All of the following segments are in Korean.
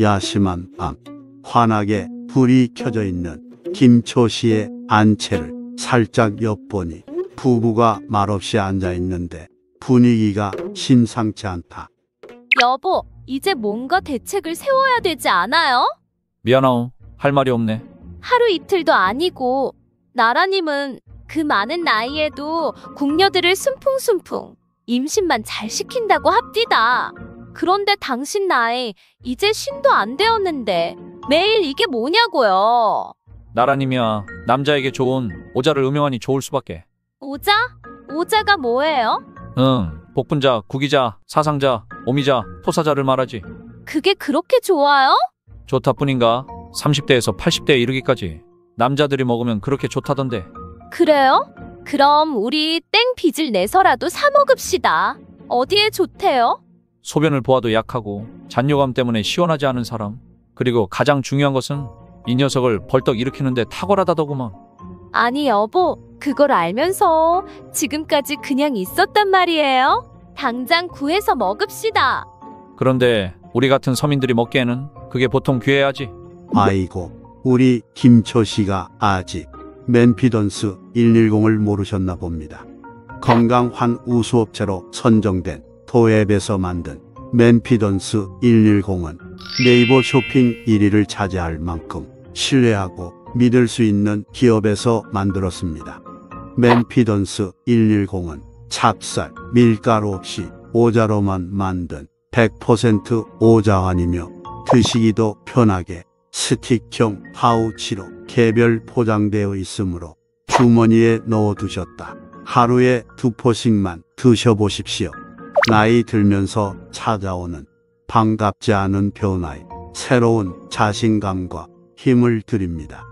야심한 밤 환하게 불이 켜져 있는 김초 시의 안채를 살짝 엿보니 부부가 말없이 앉아 있는데 분위기가 심상치 않다. 여보, 이제 뭔가 대책을 세워야 되지 않아요? 미안하오. 할 말이 없네. 하루 이틀도 아니고 나라님은 그 많은 나이에도 궁녀들을 순풍순풍 임신만 잘 시킨다고 합디다. 그런데 당신 나이 이제 신도 안 되었는데 매일 이게 뭐냐고요. 나라님이야 남자에게 좋은 오자를 음용하니 좋을 수밖에. 오자? 오자가 뭐예요? 응 복분자, 구기자, 사상자, 오미자, 토사자를 말하지. 그게 그렇게 좋아요? 좋다뿐인가? 30대에서 80대에 이르기까지 남자들이 먹으면 그렇게 좋다던데. 그래요? 그럼 우리 땡 빚을 내서라도 사 먹읍시다. 어디에 좋대요? 소변을 보아도 약하고 잔뇨감 때문에 시원하지 않은 사람 그리고 가장 중요한 것은 이 녀석을 벌떡 일으키는데 탁월하다더구만 아니 여보, 그걸 알면서 지금까지 그냥 있었단 말이에요. 당장 구해서 먹읍시다. 그런데 우리 같은 서민들이 먹기에는 그게 보통 귀해야지 아이고, 우리 김초 씨가 아직 맨피던스 110을 모르셨나 봅니다. 건강환 우수업체로 선정된 토앱에서 만든 맨피던스 110은 네이버 쇼핑 1위를 차지할 만큼 신뢰하고 믿을 수 있는 기업에서 만들었습니다. 맨피던스 110은 찹쌀, 밀가루 없이 오자로만 만든 100% 오자환이며 드시기도 편하게 스틱형 파우치로 개별 포장되어 있으므로 주머니에 넣어두셨다. 하루에 두 포씩만 드셔보십시오. 나이 들면서 찾아오는 반갑지 않은 변화에 새로운 자신감과 힘을 드립니다.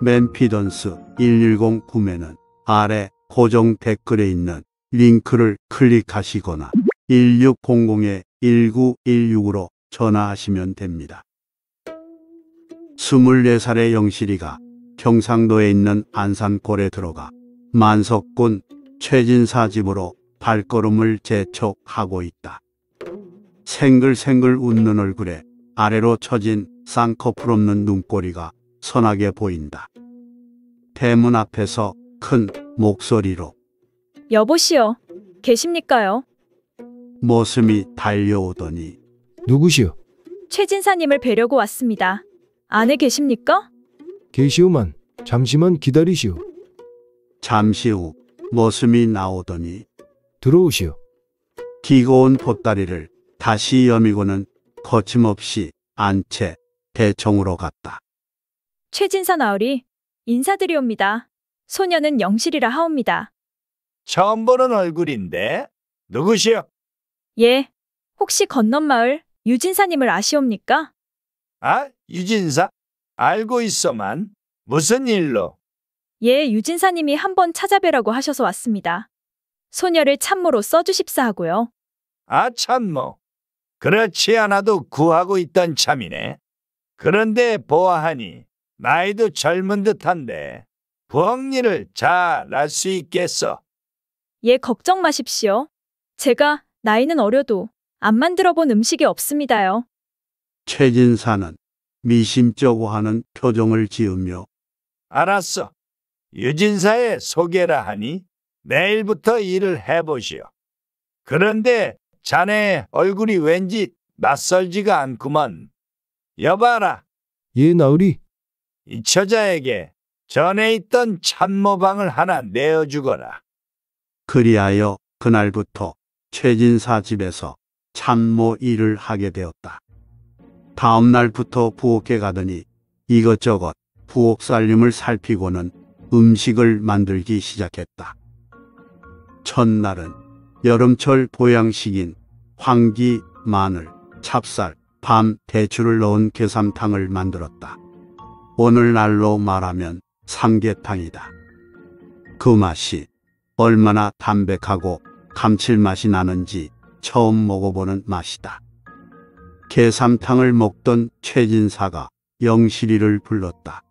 맨피던스 110 구매는 아래 고정 댓글에 있는 링크를 클릭하시거나 1600-1916으로 전화하시면 됩니다. 24살의 영실이가 경상도에 있는 안산골에 들어가 만석군 최진사 집으로 발걸음을 재촉하고 있다. 생글생글 웃는 얼굴에 아래로 처진 쌍꺼풀 없는 눈꼬리가 선하게 보인다. 대문 앞에서 큰 목소리로 여보시오, 계십니까요? 모습이 달려오더니 누구시오? 최진사님을 뵈려고 왔습니다. 안에 계십니까? 계시오만 잠시만 기다리시오. 잠시 후 머슴이 나오더니 들어오시오. 기고온 보따리를 다시 여미고는 거침없이 안채 대청으로 갔다. 최진사 나으리 인사드리옵니다. 소녀는 영실이라 하옵니다. 처음 보는 얼굴인데 누구시오 예, 혹시 건넌마을 유진사님을 아시옵니까? 아, 유진사? 알고 있어만. 무슨 일로? 예, 유진사님이 한번 찾아뵈라고 하셔서 왔습니다. 소녀를 참모로 써주십사 하고요. 아, 참모. 그렇지 않아도 구하고 있던 참이네. 그런데 보아하니 나이도 젊은 듯한데 부엌일을 잘알 수 있겠어. 예, 걱정 마십시오. 제가 나이는 어려도 안 만들어 본 음식이 없습니다요. 최진사는 미심쩍어 하는 표정을 지으며 알았어. 유진사에 소개라 하니 내일부터 일을 해보시오. 그런데 자네 얼굴이 왠지 낯설지가 않구먼. 여봐라. 예, 나으리. 이 처자에게 전에 있던 참모방을 하나 내어주거라. 그리하여 그날부터 최진사 집에서 참모 일을 하게 되었다. 다음 날부터 부엌에 가더니 이것저것 부엌 살림을 살피고는 음식을 만들기 시작했다. 첫날은 여름철 보양식인 황기, 마늘, 찹쌀, 밤, 대추를 넣은 계삼탕을 만들었다. 오늘날로 말하면 삼계탕이다. 그 맛이 얼마나 담백하고 감칠맛이 나는지 처음 먹어보는 맛이다. 개삼탕을 먹던 최진사가 영실이를 불렀다.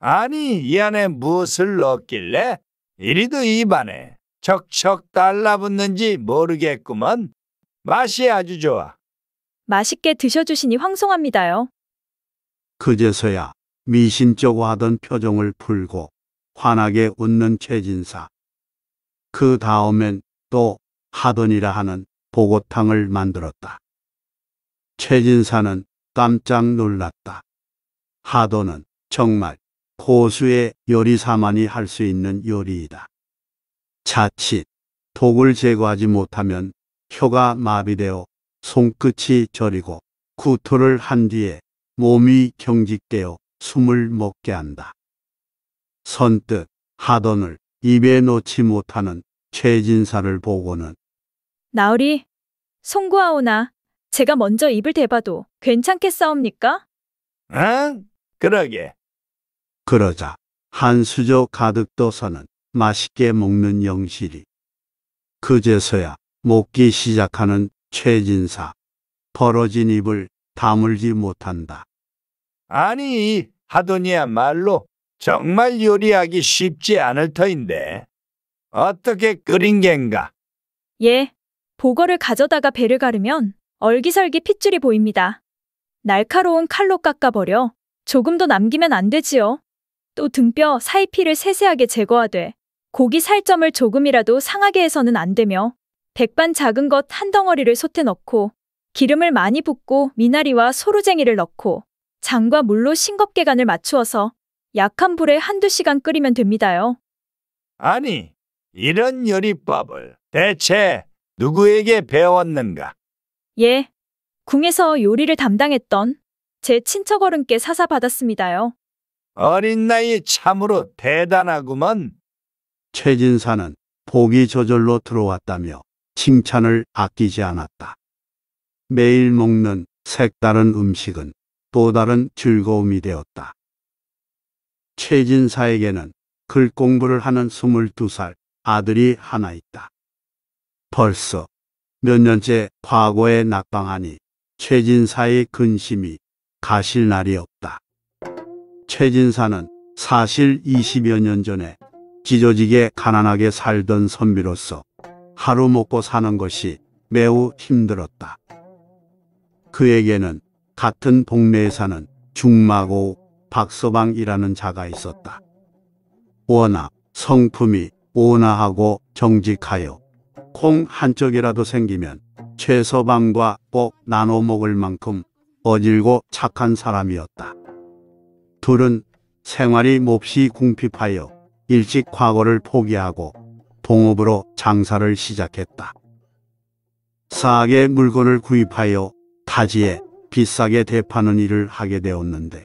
아니 이 안에 무엇을 넣었길래 이리도 입안에 척척 달라붙는지 모르겠구먼. 맛이 아주 좋아. 맛있게 드셔주시니 황송합니다요. 그제서야 미신쩍 하던 표정을 풀고 환하게 웃는 최진사. 그 다음엔 또 하던이라 하는 보고탕을 만들었다. 최진사는 깜짝 놀랐다. 하도는 정말 고수의 요리사만이 할 수 있는 요리이다. 자칫 독을 제거하지 못하면 혀가 마비되어 손끝이 저리고 구토를 한 뒤에 몸이 경직되어 숨을 먹게 한다. 선뜻 하돈을 입에 놓지 못하는 최진사를 보고는 나으리 송구하오나 제가 먼저 입을 대봐도 괜찮겠사옵니까? 응? 그러게. 그러자 한 수저 가득 떠서는 맛있게 먹는 영실이 그제서야 먹기 시작하는 최진사 벌어진 입을 다물지 못한다. 아니, 하돈니야말로 정말 요리하기 쉽지 않을 터인데 어떻게 끓인 겐가? 예, 보거를 가져다가 배를 가르면 얼기설기 핏줄이 보입니다. 날카로운 칼로 깎아버려. 조금도 남기면 안 되지요. 또 등뼈 사이 피를 세세하게 제거하되 고기 살점을 조금이라도 상하게 해서는 안 되며 백반 작은 것 한 덩어리를 솥에 넣고 기름을 많이 붓고 미나리와 소루쟁이를 넣고 장과 물로 싱겁게 간을 맞추어서 약한 불에 한두 시간 끓이면 됩니다요. 아니, 이런 요리법을 대체 누구에게 배웠는가? 예, 궁에서 요리를 담당했던 제 친척 어른께 사사받았습니다요. 어린 나이 참으로 대단하구먼. 최진사는 복이 저절로 들어왔다며 칭찬을 아끼지 않았다. 매일 먹는 색다른 음식은 또 다른 즐거움이 되었다. 최진사에게는 글 공부를 하는 22살 아들이 하나 있다. 벌써 몇 년째 과거에 낙방하니 최진사의 근심이 가실 날이 없다. 최진사는 사실 20여 년 전에 찢어지게 가난하게 살던 선비로서 하루 먹고 사는 것이 매우 힘들었다. 그에게는 같은 동네에 사는 중마고 박서방이라는 자가 있었다. 워낙 성품이 온화하고 정직하여 콩 한쪽이라도 생기면 최서방과 꼭 나눠 먹을 만큼 어질고 착한 사람이었다. 둘은 생활이 몹시 궁핍하여 일찍 과거를 포기하고 동업으로 장사를 시작했다. 싸게 물건을 구입하여 타지에 비싸게 대파는 일을 하게 되었는데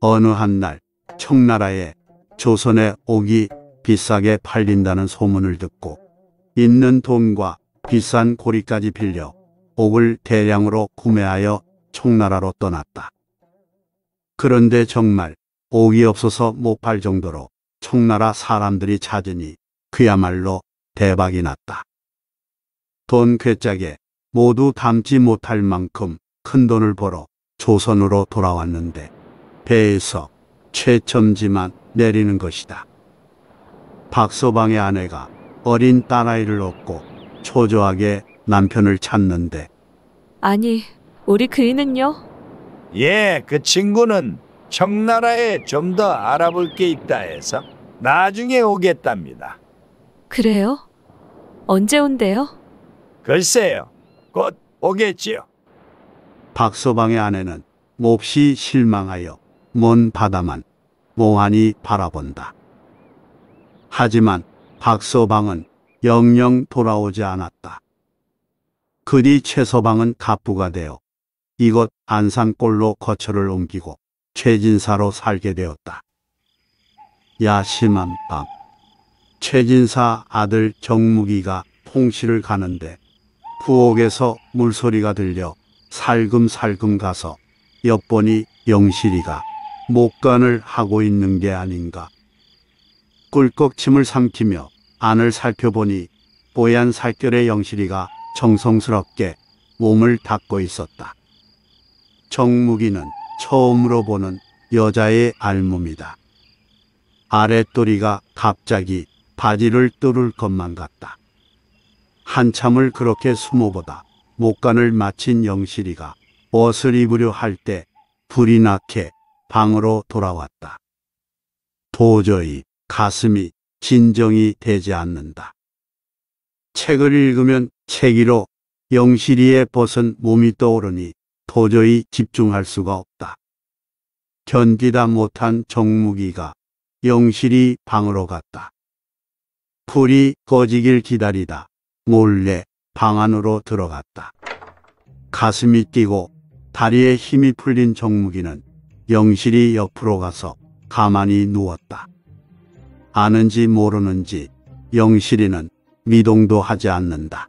어느 한 날 청나라에 조선의 옥이 비싸게 팔린다는 소문을 듣고 있는 돈과 비싼 고리까지 빌려 옥을 대량으로 구매하여 총나라로 떠났다. 그런데 정말 옥이 없어서 못 팔 정도로 청나라 사람들이 찾으니 그야말로 대박이 났다. 돈 괴짝에 모두 담지 못할 만큼 큰 돈을 벌어 조선으로 돌아왔는데 배에서 최첨지만 내리는 것이다. 박서방의 아내가 어린 딸아이를 얻고 초조하게 남편을 찾는데 아니, 우리 그이는요? 예, 그 친구는 청나라에 좀 더 알아볼 게 있다 해서 나중에 오겠답니다. 그래요? 언제 온대요? 글쎄요, 곧 오겠지요. 박소방의 아내는 몹시 실망하여 먼 바다만 몽환히 바라본다. 하지만 박서방은 영영 돌아오지 않았다. 그 뒤 최서방은 갑부가 되어 이곳 안산골로 거처를 옮기고 최진사로 살게 되었다. 야심한 밤 최진사 아들 정무기가 홍시를 가는데 부엌에서 물소리가 들려 살금살금 가서 엿보니 영실이가 목간을 하고 있는 게 아닌가. 꿀꺽침을 삼키며 안을 살펴보니 뽀얀 살결의 영실이가 정성스럽게 몸을 닦고 있었다. 정무기는 처음으로 보는 여자의 알몸이다. 아랫도리가 갑자기 바지를 뚫을 것만 같다. 한참을 그렇게 숨어보다 목간을 마친 영실이가 옷을 입으려 할 때 불이 나게 방으로 돌아왔다. 도저히 가슴이 진정이 되지 않는다. 책을 읽으면 책이로 영시리에 벗은 몸이 떠오르니 도저히 집중할 수가 없다. 견디다 못한 정무기가 영실이 방으로 갔다. 풀이 꺼지길 기다리다 몰래 방 안으로 들어갔다. 가슴이 뛰고 다리에 힘이 풀린 정무기는 영실이 옆으로 가서 가만히 누웠다. 아는지 모르는지 영실이는 미동도 하지 않는다.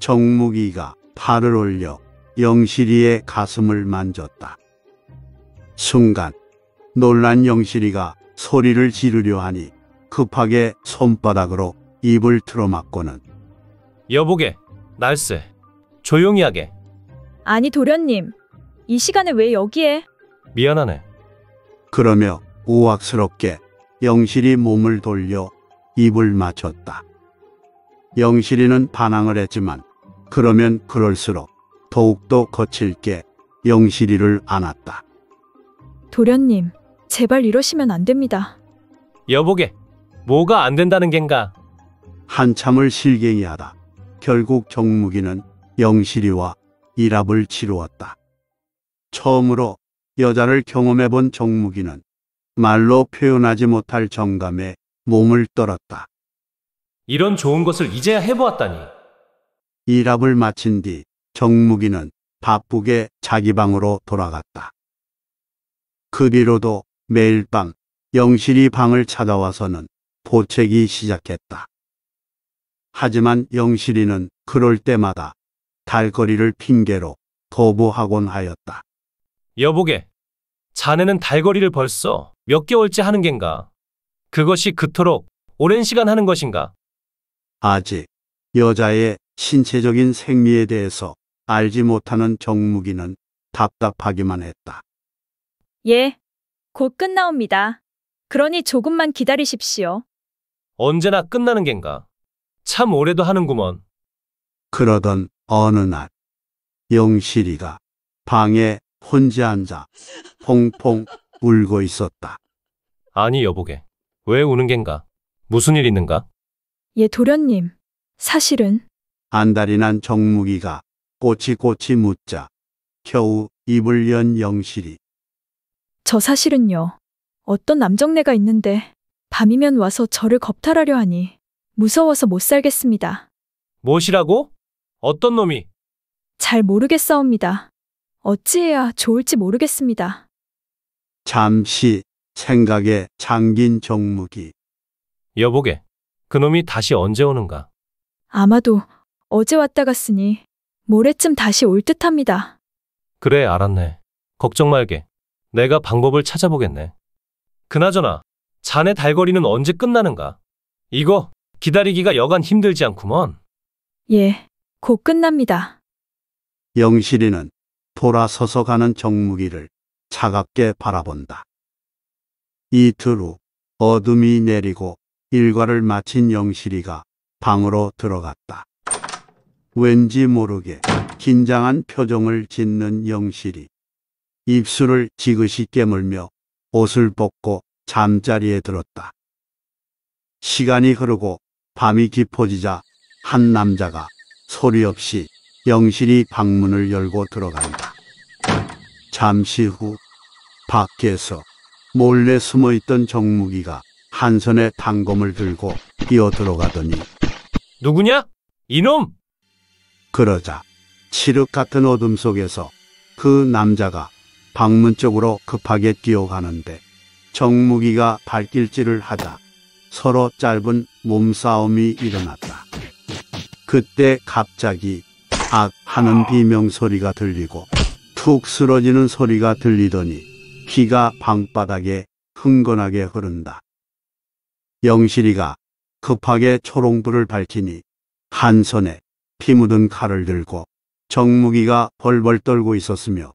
정무기가 팔을 올려 영실이의 가슴을 만졌다. 순간 놀란 영실이가 소리를 지르려 하니 급하게 손바닥으로 입을 틀어막고는 여보게 날쌔 조용히 하게 아니 도련님 이 시간에 왜 여기에 미안하네 그러며 우악스럽게 영실이 몸을 돌려 입을 맞췄다. 영실이는 반항을 했지만 그러면 그럴수록 더욱더 거칠게 영실이를 안았다. 도련님, 제발 이러시면 안 됩니다. 여보게, 뭐가 안 된다는 겐가? 한참을 실갱이하다 결국 정무기는 영실이와 이랍을 치루었다. 처음으로 여자를 경험해본 정무기는 말로 표현하지 못할 정감에 몸을 떨었다. 이런 좋은 것을 이제야 해보았다니. 일합을 마친 뒤 정무기는 바쁘게 자기 방으로 돌아갔다. 그 뒤로도 매일 밤 영실이 방을 찾아와서는 보채기 시작했다. 하지만 영실이는 그럴 때마다 달거리를 핑계로 거부하곤 하였다. 여보게, 자네는 달거리를 벌써 몇 개월째 하는 겐가? 그것이 그토록 오랜 시간 하는 것인가? 아직 여자의 신체적인 생리에 대해서 알지 못하는 정무기는 답답하기만 했다. 예, 곧 끝나옵니다. 그러니 조금만 기다리십시오. 언제나 끝나는 겐가? 참 오래도 하는구먼. 그러던 어느 날 영실이가 방에 혼자 앉아 퐁퐁 울고 있었다. 아니 여보게. 왜 우는 겐가? 무슨 일 있는가? 예, 도련님. 사실은 안달이 난 정무기가 꼬치꼬치 묻자 겨우 입을 연 영실이 저 사실은요. 어떤 남정네가 있는데 밤이면 와서 저를 겁탈하려 하니 무서워서 못 살겠습니다. 무엇이라고? 어떤 놈이? 잘 모르겠사옵니다. 어찌해야 좋을지 모르겠습니다. 잠시 생각에 잠긴 정무기. 여보게, 그놈이 다시 언제 오는가? 아마도 어제 왔다 갔으니 모레쯤 다시 올 듯합니다. 그래, 알았네. 걱정 말게. 내가 방법을 찾아보겠네. 그나저나, 자네 달거리는 언제 끝나는가? 이거 기다리기가 여간 힘들지 않구먼. 예, 곧 끝납니다. 영실이는 돌아서서 가는 정무기를 차갑게 바라본다. 이틀 후 어둠이 내리고 일과를 마친 영실이가 방으로 들어갔다. 왠지 모르게 긴장한 표정을 짓는 영실이 입술을 지그시 깨물며 옷을 벗고 잠자리에 들었다. 시간이 흐르고 밤이 깊어지자 한 남자가 소리 없이 영실이 방문을 열고 들어간다. 잠시 후 밖에서 몰래 숨어 있던 정무기가 한 손에 단검을 들고 뛰어 들어가더니 누구냐? 이놈! 그러자 칠흑 같은 어둠 속에서 그 남자가 방문 쪽으로 급하게 뛰어가는데 정무기가 발길질을 하자 서로 짧은 몸싸움이 일어났다. 그때 갑자기 악 하는 비명 소리가 들리고 툭 쓰러지는 소리가 들리더니 귀가 방바닥에 흥건하게 흐른다. 영실이가 급하게 초롱불을 밝히니 한 손에 피 묻은 칼을 들고 정무기가 벌벌 떨고 있었으며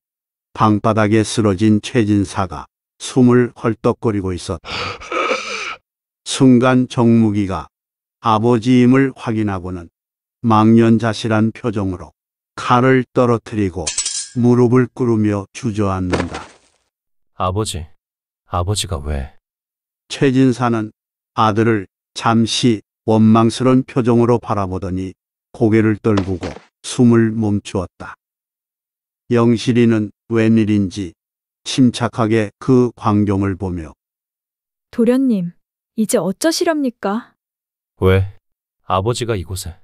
방바닥에 쓰러진 최진사가 숨을 헐떡거리고 있었다. 순간 정무기가 아버지임을 확인하고는 망년자실한 표정으로 칼을 떨어뜨리고 무릎을 꿇으며 주저앉는다. 아버지, 아버지가 왜? 최진사는 아들을 잠시 원망스러운 표정으로 바라보더니 고개를 떨구고 숨을 멈추었다. 영실이는 웬일인지 침착하게 그 광경을 보며 도련님, 이제 어쩌시렵니까? 왜? 아버지가 이곳에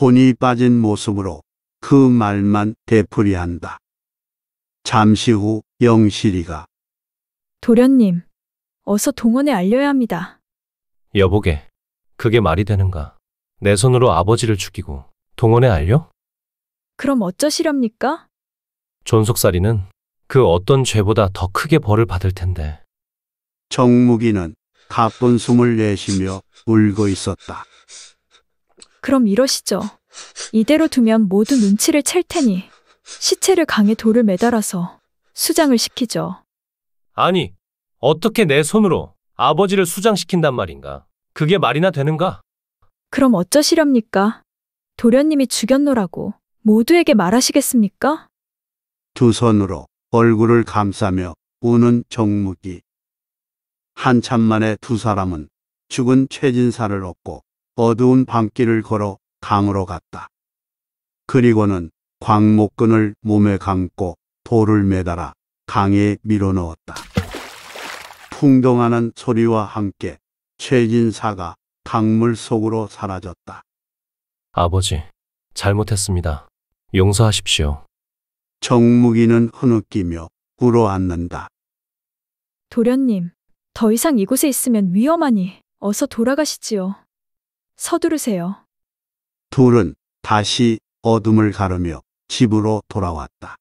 혼이 빠진 모습으로 그 말만 되풀이한다. 잠시 후 영실이가 도련님, 어서 동원에 알려야 합니다. 여보게, 그게 말이 되는가? 내 손으로 아버지를 죽이고 동원에 알려? 그럼 어쩌시렵니까? 존속살이는 그 어떤 죄보다 더 크게 벌을 받을 텐데. 정무기는 가쁜 숨을 내쉬며 울고 있었다. 그럼 이러시죠. 이대로 두면 모두 눈치를 챌 테니 시체를 강에 돌을 매달아서 수장을 시키죠. 아니, 어떻게 내 손으로 아버지를 수장시킨단 말인가? 그게 말이나 되는가? 그럼 어쩌시렵니까? 도련님이 죽였노라고 모두에게 말하시겠습니까? 두 손으로 얼굴을 감싸며 우는 정무기. 한참 만에 두 사람은 죽은 최진사를 업고 어두운 밤길을 걸어 강으로 갔다. 그리고는 광목근을 몸에 감고 돌을 매달아 강에 밀어넣었다. 풍동하는 소리와 함께 최진사가 강물 속으로 사라졌다. 아버지, 잘못했습니다. 용서하십시오. 정무기는 흐느끼며 꿇어앉는다. 도련님, 더 이상 이곳에 있으면 위험하니 어서 돌아가시지요. 서두르세요. 둘은 다시 어둠을 가르며 집으로 돌아왔다.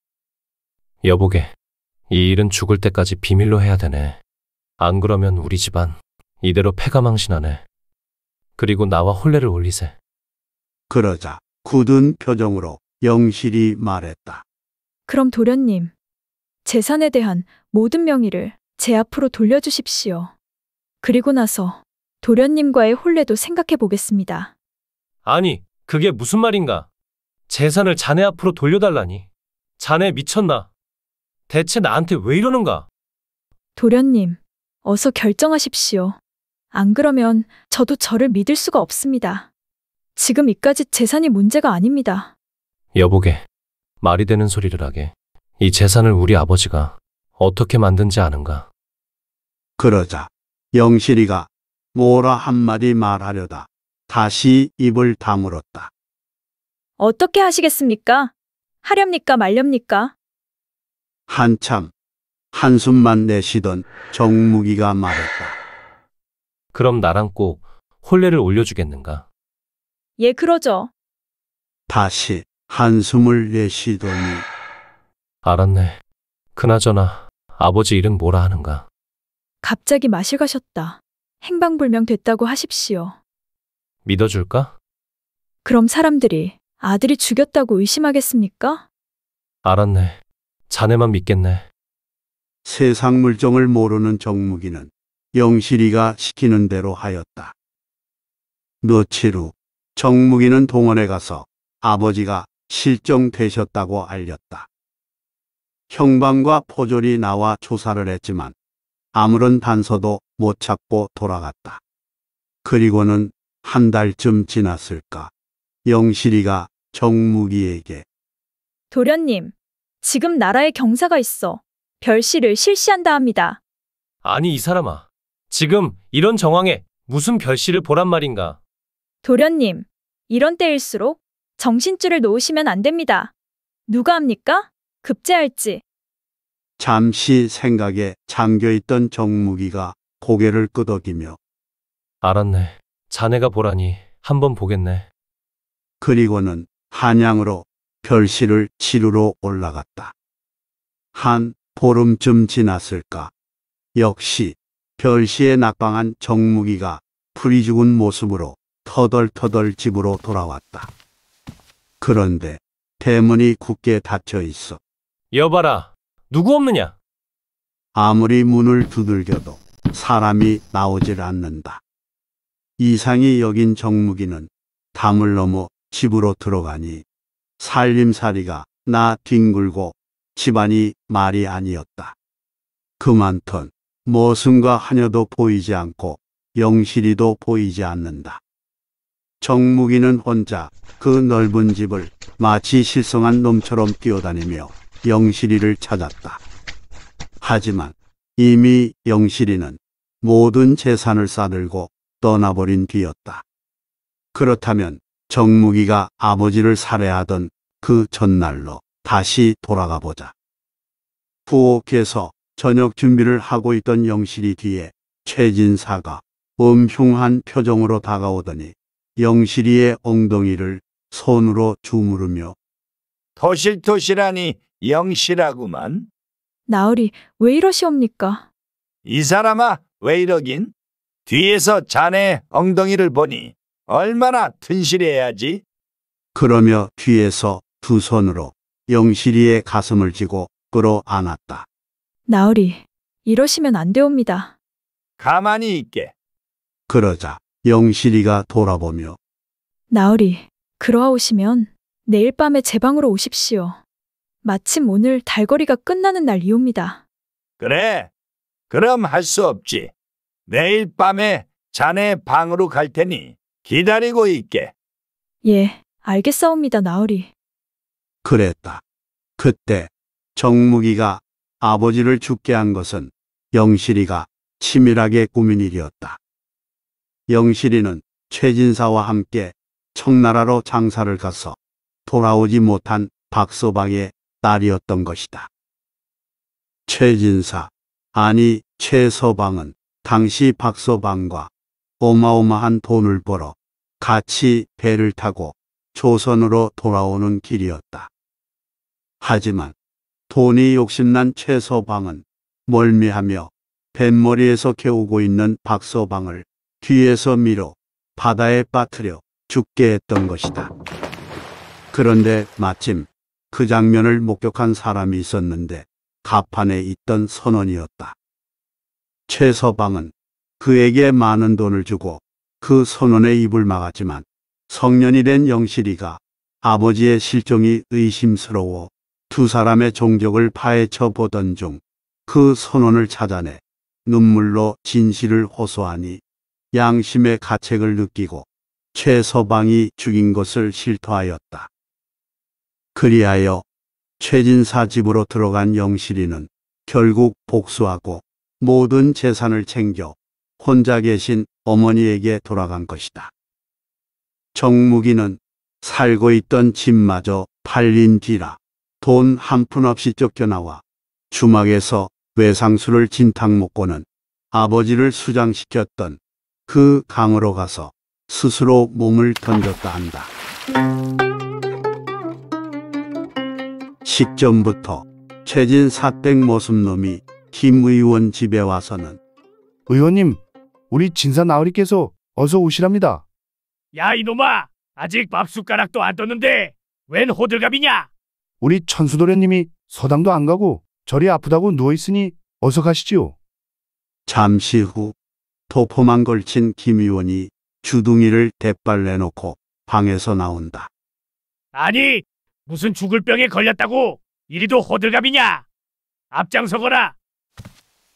여보게, 이 일은 죽을 때까지 비밀로 해야 되네. 안 그러면 우리 집안 이대로 폐가망신하네 그리고 나와 혼례를 올리세. 그러자 굳은 표정으로 영실이 말했다. 그럼 도련님, 재산에 대한 모든 명의를 제 앞으로 돌려주십시오. 그리고 나서 도련님과의 혼례도 생각해 보겠습니다. 아니, 그게 무슨 말인가? 재산을 자네 앞으로 돌려달라니. 자네 미쳤나? 대체 나한테 왜 이러는가? 도련님, 어서 결정하십시오. 안 그러면 저도 저를 믿을 수가 없습니다. 지금 이까지 재산이 문제가 아닙니다. 여보게, 말이 되는 소리를 하게. 이 재산을 우리 아버지가 어떻게 만든지 아는가? 그러자 영실이가 뭐라 한마디 말하려다 다시 입을 다물었다. 어떻게 하시겠습니까? 하렵니까 말렵니까? 한참 한숨만 내쉬던 정무기가 말했다. 그럼 나랑 꼭 혼례를 올려주겠는가? 예, 그러죠. 다시 한숨을 내쉬더니 알았네. 그나저나 아버지 이름 뭐라 하는가? 갑자기 마실 가셨다. 행방불명 됐다고 하십시오. 믿어줄까? 그럼 사람들이 아들이 죽였다고 의심하겠습니까? 알았네. 자네만 믿겠네. 세상 물정을 모르는 정무기는 영실이가 시키는 대로 하였다. 며칠 후 정무기는 동원에 가서 아버지가 실종되셨다고 알렸다. 형방과 포졸이 나와 조사를 했지만 아무런 단서도 못 찾고 돌아갔다. 그리고는 한 달쯤 지났을까 영실이가 정무기에게 도련님, 지금 나라에 경사가 있어 별시를 실시한다 합니다. 아니 이 사람아. 지금 이런 정황에 무슨 별씨를 보란 말인가. 도련님, 이런 때일수록 정신줄을 놓으시면 안 됩니다. 누가 합니까? 급제할지. 잠시 생각에 잠겨있던 정무기가 고개를 끄덕이며 알았네. 자네가 보라니 한번 보겠네. 그리고는 한양으로 별시를 치르러 올라갔다. 한 보름쯤 지났을까. 역시 별시에 낙방한 정무기가 풀이 죽은 모습으로 터덜터덜 집으로 돌아왔다. 그런데 대문이 굳게 닫혀 있어. 여봐라, 누구 없느냐? 아무리 문을 두들겨도 사람이 나오질 않는다. 이상이 여긴 정무기는 담을 넘어 집으로 들어가니 살림살이가 나 뒹굴고 집안이 말이 아니었다. 그만턴 모순과 하녀도 보이지 않고 영실이도 보이지 않는다. 정무기는 혼자 그 넓은 집을 마치 실성한 놈처럼 뛰어다니며 영실이를 찾았다. 하지만 이미 영실이는 모든 재산을 싸들고 떠나버린 뒤였다. 그렇다면 정무기가 아버지를 살해하던 그 전날로 다시 돌아가 보자. 부엌에서 저녁 준비를 하고 있던 영실이 뒤에 최진사가 엄흉한 표정으로 다가오더니 영실이의 엉덩이를 손으로 주무르며 토실토실하니 영실하구만. 나으리 왜 이러시옵니까? 이 사람아 왜 이러긴? 뒤에서 자네 엉덩이를 보니 얼마나 튼실해야지? 그러며 뒤에서 두 손으로 영실이의 가슴을 쥐고 끌어안았다. 나으리, 이러시면 안 되옵니다. 가만히 있게. 그러자 영실이가 돌아보며 나으리, 그러하오시면 내일 밤에 제 방으로 오십시오. 마침 오늘 달거리가 끝나는 날이옵니다. 그래. 그럼 할 수 없지. 내일 밤에 자네 방으로 갈 테니 기다리고 있게. 예, 알겠사옵니다, 나으리. 그랬다. 그때 정무기가 아버지를 죽게 한 것은 영실이가 치밀하게 꾸민 일이었다. 영실이는 최진사와 함께 청나라로 장사를 가서 돌아오지 못한 박소방의 딸이었던 것이다. 최진사, 아니 최서방은 당시 박소방과 어마어마한 돈을 벌어 같이 배를 타고 조선으로 돌아오는 길이었다. 하지만 돈이 욕심난 최서방은 멀미하며 뱃머리에서 개우고 있는 박서방을 뒤에서 밀어 바다에 빠뜨려 죽게 했던 것이다. 그런데 마침 그 장면을 목격한 사람이 있었는데 가판에 있던 선원이었다. 최서방은 그에게 많은 돈을 주고 그선년의 입을 막았지만 성년이 된 영실이가 아버지의 실종이 의심스러워 두 사람의 종족을 파헤쳐 보던 중 그 선원을 찾아내 눈물로 진실을 호소하니 양심의 가책을 느끼고 최서방이 죽인 것을 실토하였다. 그리하여 최진사 집으로 들어간 영실이는 결국 복수하고 모든 재산을 챙겨 혼자 계신 어머니에게 돌아간 것이다. 정무기는 살고 있던 집마저 팔린뒤라돈 한 푼 없이 쫓겨나와 주막에서 외상수를 진탕 먹고는 아버지를 수장시켰던 그 강으로 가서 스스로 몸을 던졌다 한다. 식전부터 최진 사백 모습놈이 김 의원 집에 와서는 의원님 우리 진사 나으리께서 어서 오시랍니다. 야 이놈아 아직 밥 숟가락도 안 떴는데 웬 호들갑이냐? 우리 천수도련님이 서당도 안 가고 절이 아프다고 누워있으니 어서 가시지요. 잠시 후 도포만 걸친 김의원이 주둥이를 대빨 내놓고 방에서 나온다. 아니 무슨 죽을 병에 걸렸다고 이리도 호들갑이냐? 앞장서거라.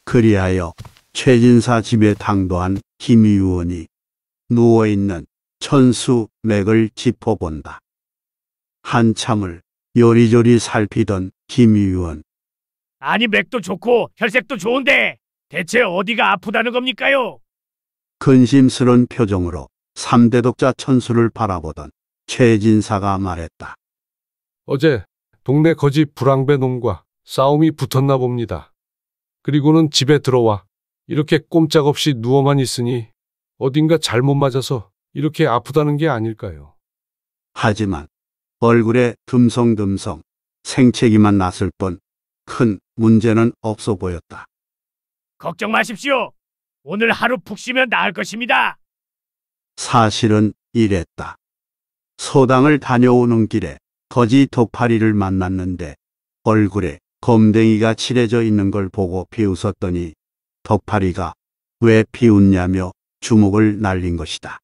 그리하여 최진사 집에 당도한 김 의원이 누워있는 천수 맥을 짚어본다. 한참을 요리조리 살피던 김 의원. 아니 맥도 좋고 혈색도 좋은데 대체 어디가 아프다는 겁니까요? 근심스런 표정으로 3대 독자 천수를 바라보던 최진사가 말했다. 어제 동네 거지 불황배 놈과 싸움이 붙었나 봅니다. 그리고는 집에 들어와 이렇게 꼼짝없이 누워만 있으니 어딘가 잘못 맞아서 이렇게 아프다는 게 아닐까요? 하지만 얼굴에 듬성듬성 생채기만 났을 뿐 큰 문제는 없어 보였다. 걱정 마십시오. 오늘 하루 푹 쉬면 나을 것입니다. 사실은 이랬다. 소당을 다녀오는 길에 거지 독파리를 만났는데 얼굴에 검댕이가 칠해져 있는 걸 보고 비웃었더니 덕파리가 왜 피웃냐며 주목을 날린 것이다.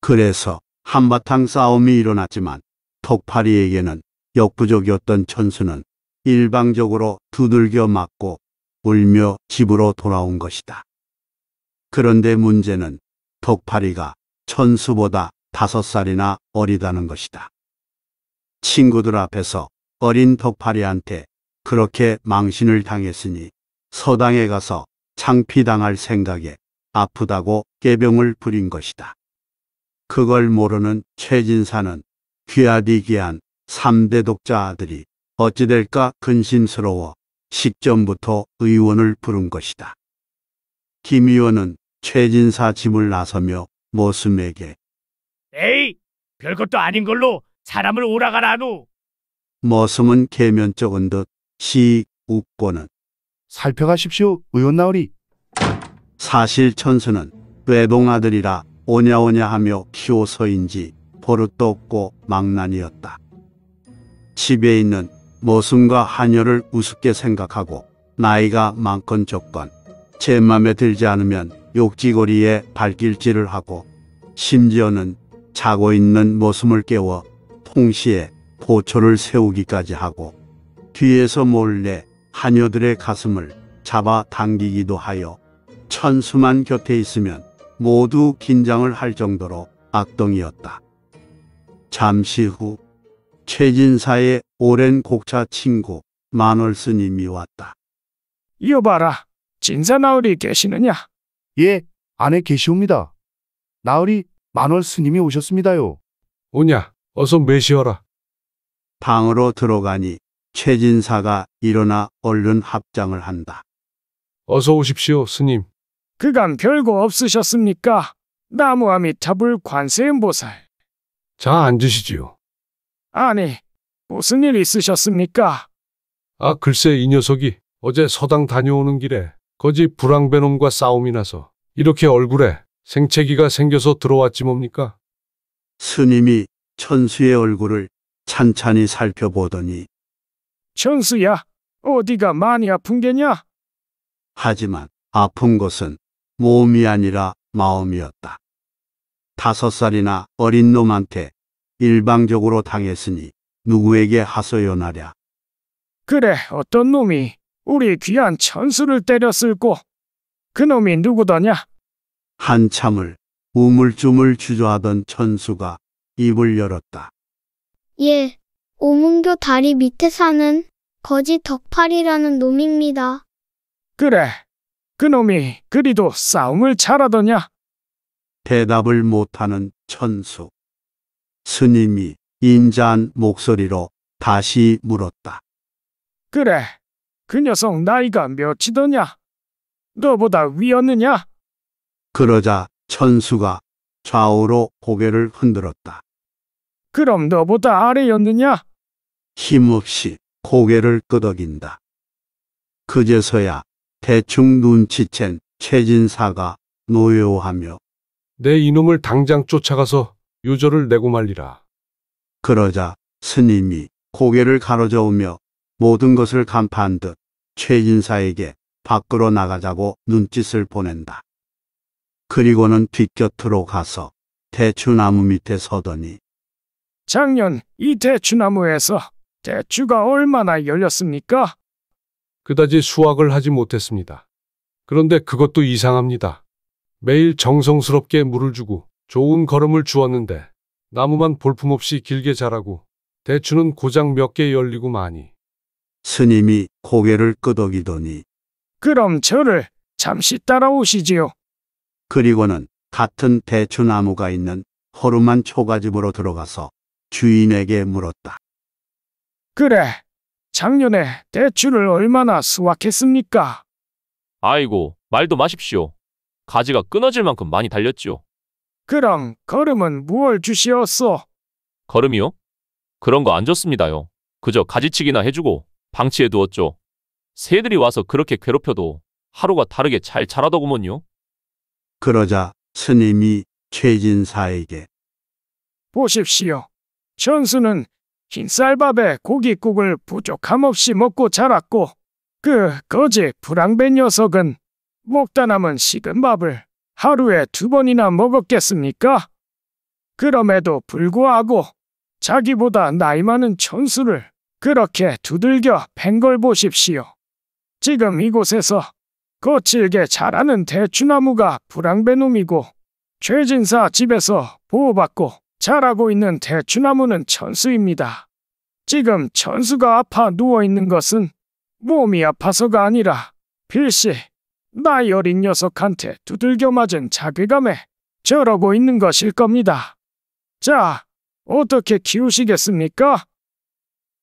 그래서 한바탕 싸움이 일어났지만 덕파리에게는 역부족이었던 천수는 일방적으로 두들겨 맞고 울며 집으로 돌아온 것이다. 그런데 문제는 덕파리가 천수보다 다섯 살이나 어리다는 것이다. 친구들 앞에서 어린 덕파리한테 그렇게 망신을 당했으니 서당에 가서 창피당할 생각에 아프다고 깨병을 부린 것이다. 그걸 모르는 최진사는 귀하디귀한 3대 독자 아들이 어찌될까 근심스러워 식전부터 의원을 부른 것이다. 김 의원은 최진사 집을 나서며 모슴에게 에이! 별것도 아닌 걸로 사람을 오라가라누 머슴은 개면쩍은 듯시 웃고는 살펴가십시오, 의원 나으리. 사실 천수는 외동 아들이라 오냐오냐 하며 키워서인지 버릇도 없고 망난이었다. 집에 있는 모순과 한여를 우습게 생각하고 나이가 많건 적건 제 맘에 들지 않으면 욕지거리에 발길질을 하고 심지어는 자고 있는 모습을 깨워 동시에 보초를 세우기까지 하고 뒤에서 몰래 하녀들의 가슴을 잡아 당기기도 하여 천수만 곁에 있으면 모두 긴장을 할 정도로 악동이었다. 잠시 후 최진사의 오랜 곡차 친구 만월스님이 왔다. 이어봐라. 진사 나으리 계시느냐? 예, 안에 계시옵니다. 나으리 만월스님이 오셨습니다요. 오냐, 어서 매시어라. 방으로 들어가니 최진사가 일어나 얼른 합장을 한다. 어서 오십시오, 스님. 그간 별거 없으셨습니까? 나무와 및 잡을 관세음보살. 자, 앉으시지요. 아니, 무슨 일 있으셨습니까? 아, 글쎄 이 녀석이 어제 서당 다녀오는 길에 거지 불황배놈과 싸움이 나서 이렇게 얼굴에 생채기가 생겨서 들어왔지 뭡니까? 스님이 천수의 얼굴을 찬찬히 살펴보더니 천수야, 어디가 많이 아픈 게냐? 하지만 아픈 것은 몸이 아니라 마음이었다. 다섯 살이나 어린 놈한테 일방적으로 당했으니 누구에게 하소연하랴. 그래, 어떤 놈이 우리 귀한 천수를 때렸을꼬. 그놈이 누구더냐? 한참을 우물쭈물 주저하던 천수가 입을 열었다. 예, 오문교 다리 밑에 사는 거지 덕팔이라는 놈입니다. 그래, 그놈이 그리도 싸움을 잘하더냐? 대답을 못하는 천수. 스님이 인자한 목소리로 다시 물었다. 그래, 그 녀석 나이가 몇이더냐? 너보다 위였느냐? 그러자 천수가 좌우로 고개를 흔들었다. 그럼 너보다 아래였느냐? 힘없이 고개를 끄덕인다. 그제서야 대충 눈치챈 최진사가 노여하며 워내 이놈을 당장 쫓아가서 유저를 내고 말리라. 그러자 스님이 고개를 가로저으며 모든 것을 간파한 듯 최진사에게 밖으로 나가자고 눈짓을 보낸다. 그리고는 뒷곁으로 가서 대추나무 밑에 서더니 작년 이 대추나무에서 대추가 얼마나 열렸습니까? 그다지 수확을 하지 못했습니다. 그런데 그것도 이상합니다. 매일 정성스럽게 물을 주고 좋은 걸음을 주었는데 나무만 볼품없이 길게 자라고 대추는 고장몇 개 열리고 많이. 스님이 고개를 끄덕이더니 그럼 저를 잠시 따라오시지요. 그리고는 같은 대추나무가 있는 허름한 초가집으로 들어가서 주인에게 물었다. 그래, 작년에 대출을 얼마나 수확했습니까? 아이고, 말도 마십시오. 가지가 끊어질 만큼 많이 달렸지요. 그럼 걸음은 무얼 주시었소? 걸음이요? 그런 거 안 줬습니다요. 그저 가지치기나 해주고 방치해 두었죠. 새들이 와서 그렇게 괴롭혀도 하루가 다르게 잘 자라더구먼요. 그러자 스님이 최진사에게 보십시오. 천수는 흰쌀밥에 고깃국을 부족함 없이 먹고 자랐고 그 거지 불량배 녀석은 먹다 남은 식은 밥을 하루에 두 번이나 먹었겠습니까? 그럼에도 불구하고 자기보다 나이 많은 천수를 그렇게 두들겨 팬 걸 보십시오. 지금 이곳에서 거칠게 자라는 대추나무가 불량배 놈이고 최진사 집에서 보호받고 자라고 있는 대추나무는 천수입니다. 지금 천수가 아파 누워있는 것은 몸이 아파서가 아니라 필시 나이 어린 녀석한테 두들겨 맞은 자괴감에 저러고 있는 것일 겁니다. 자, 어떻게 키우시겠습니까?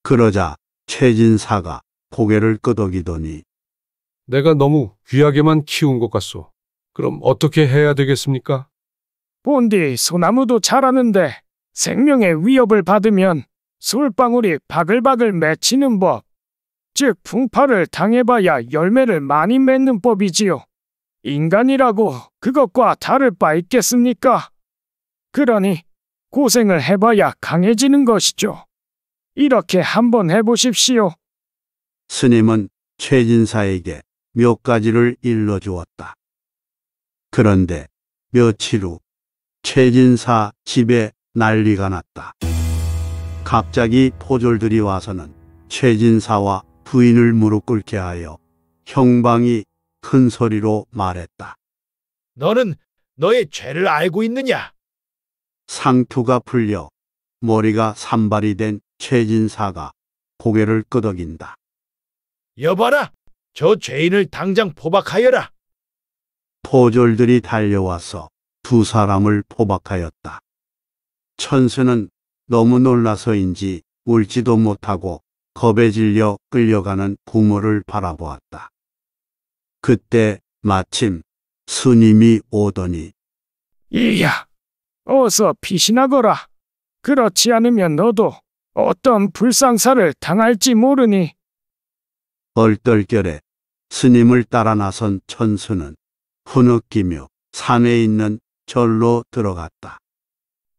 그러자 최진사가 고개를 끄덕이더니 내가 너무 귀하게만 키운 것 같소. 그럼 어떻게 해야 되겠습니까? 본디 소나무도 자라는데 생명의 위협을 받으면 솔방울이 바글바글 맺히는 법, 즉 풍파를 당해봐야 열매를 많이 맺는 법이지요. 인간이라고 그것과 다를 바 있겠습니까? 그러니 고생을 해봐야 강해지는 것이죠. 이렇게 한번 해보십시오. 스님은 최진사에게 몇 가지를 일러 주었다. 그런데 며칠 후 최진사 집에 난리가 났다. 갑자기 포졸들이 와서는 최진사와 부인을 무릎 꿇게 하여 형방이 큰 소리로 말했다. 너는 너의 죄를 알고 있느냐? 상투가 풀려 머리가 산발이 된 최진사가 고개를 끄덕인다. 여봐라! 저 죄인을 당장 포박하여라! 포졸들이 달려와서 두 사람을 포박하였다. 천수는 너무 놀라서인지 울지도 못하고 겁에 질려 끌려가는 부모를 바라보았다. 그때 마침 스님이 오더니 이야 어서 피신하거라. 그렇지 않으면 너도 어떤 불상사를 당할지 모르니. 얼떨결에 스님을 따라 나선 천수는 흐느끼며 산에 있는 절로 들어갔다.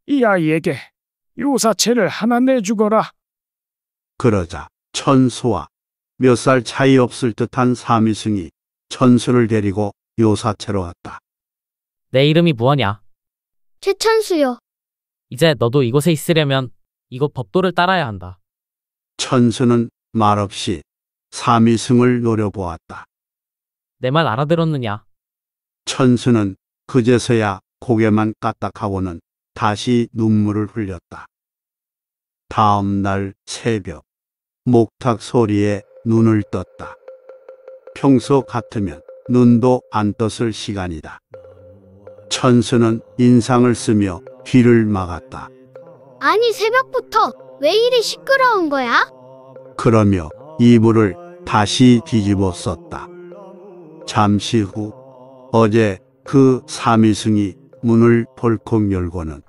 이 아이에게 요사체를 하나 내주거라. 그러자 천수와 몇 살 차이 없을 듯한 사미승이 천수를 데리고 요사체로 왔다. 내 이름이 무엇냐? 최천수요. 이제 너도 이곳에 있으려면 이곳 법도를 따라야 한다. 천수는 말없이 사미승을 노려보았다. 내 말 알아들었느냐? 천수는 그제서야 고개만 까딱하고는 다시 눈물을 흘렸다. 다음 날 새벽 목탁 소리에 눈을 떴다. 평소 같으면 눈도 안 떴을 시간이다. 천수는 인상을 쓰며 귀를 막았다. 아니 새벽부터 왜 이리 시끄러운 거야? 그러며 이불을 다시 뒤집어 썼다. 잠시 후 어제 그사미승이 문을 벌컥 열고는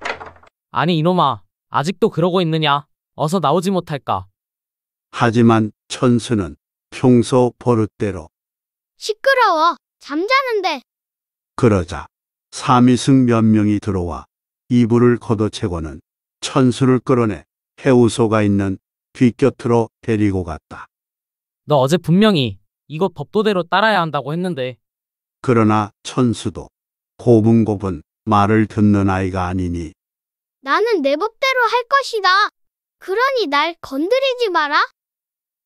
아니 이놈아 아직도 그러고 있느냐 어서 나오지 못할까 하지만 천수는 평소 버릇대로 시끄러워. 잠자는데. 그러자 사미승 몇 명이 들어와 이불을 걷어채고는 천수를 끌어내 해우소가 있는 귀곁으로 데리고 갔다. 너 어제 분명히 이거 법도대로 따라야 한다고 했는데 그러나 천수도 고분고분 말을 듣는 아이가 아니니 나는 내 법대로 할 것이다. 그러니 날 건드리지 마라.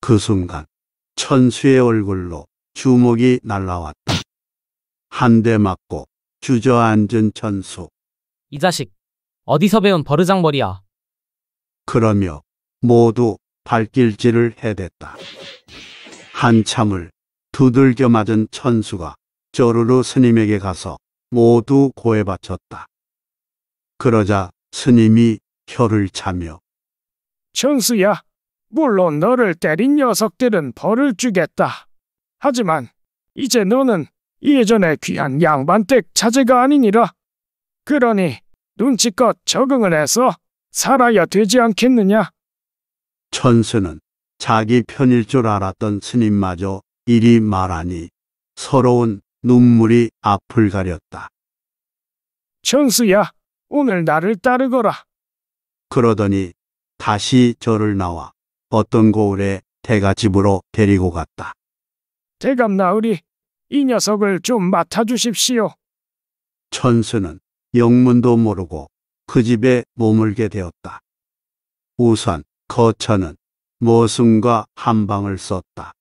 그 순간 천수의 얼굴로 주먹이 날라왔다. 한 대 맞고 주저앉은 천수. 이 자식, 어디서 배운 버르장머리야. 그러며 모두 발길질을 해댔다. 한참을 두들겨 맞은 천수가 쪼르르 스님에게 가서 모두 고에 바쳤다. 그러자 스님이 혀를 차며 천수야, 물론 너를 때린 녀석들은 벌을 주겠다. 하지만 이제 너는 예전에 귀한 양반댁 자제가 아니니라. 그러니 눈치껏 적응을 해서 살아야 되지 않겠느냐? 천수는 자기 편일 줄 알았던 스님마저 이리 말하니 서러운 눈물이 앞을 가렸다. 천수야, 오늘 나를 따르거라. 그러더니 다시 절을 나와 어떤 고을에 대가집으로 데리고 갔다. 대감 나으리, 이 녀석을 좀 맡아주십시오. 천수는 영문도 모르고 그 집에 머물게 되었다. 우선 거처는 모순과 한방을 썼다.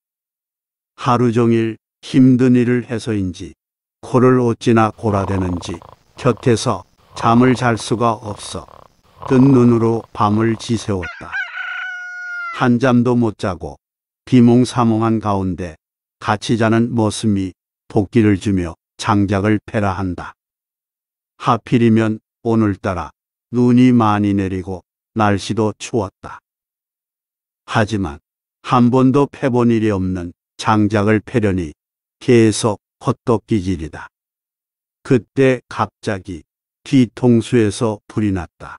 하루 종일 힘든 일을 해서인지 코를 어찌나 골아대는지 곁에서 잠을 잘 수가 없어 뜬 눈으로 밤을 지새웠다. 한잠도 못 자고 비몽사몽한 가운데 같이 자는 머슴이 복기를 주며 장작을 패라 한다. 하필이면 오늘따라 눈이 많이 내리고 날씨도 추웠다. 하지만 한 번도 패본 일이 없는 장작을 패려니 계속 헛덕기질이다. 그때 갑자기 뒤통수에서 불이 났다.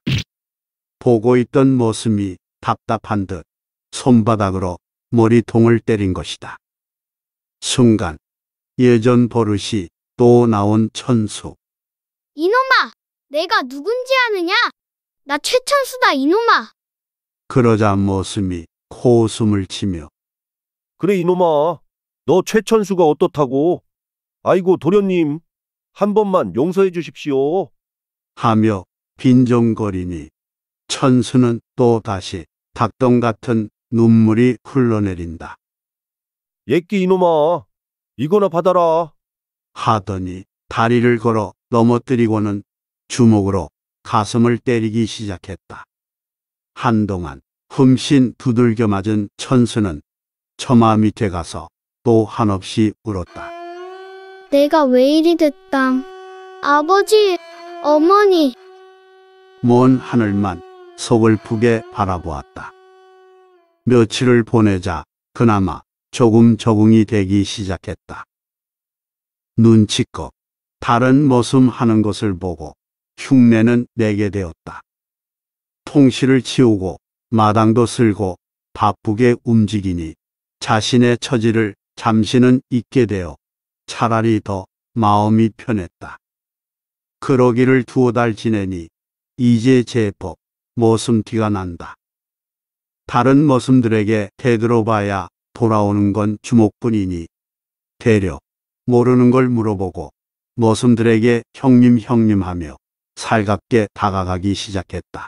보고 있던 모습이 답답한 듯 손바닥으로 머리통을 때린 것이다. 순간 예전 버릇이 또 나온 천수. 이놈아! 내가 누군지 아느냐? 나 최천수다 이놈아! 그러자 모습이 코웃음을 치며 그래 이놈아 너 최천수가 어떻다고? 아이고 도련님, 한 번만 용서해 주십시오. 하며 빈정거리니 천수는 또다시 닭똥 같은 눈물이 흘러내린다. 옛끼 이놈아, 이거나 받아라. 하더니 다리를 걸어 넘어뜨리고는 주먹으로 가슴을 때리기 시작했다. 한동안 흠씬 두들겨 맞은 천수는 처마 밑에 가서 또 한없이 울었다. 내가 왜 이리 됐담. 아버지, 어머니. 먼 하늘만 속을 푸게 바라보았다. 며칠을 보내자 그나마 조금 적응이 되기 시작했다. 눈치껏 다른 머슴 하는 것을 보고 흉내는 내게 되었다. 통실을 치우고 마당도 쓸고 바쁘게 움직이니 자신의 처지를 잠시는 잊게 되어 차라리 더 마음이 편했다. 그러기를 두어 달 지내니 이제 제법 모슴티가 난다. 다른 모슴들에게 되들어봐야 돌아오는 건 주목뿐이니 대려 모르는 걸 물어보고 모슴들에게 형님 형님 하며 살갑게 다가가기 시작했다.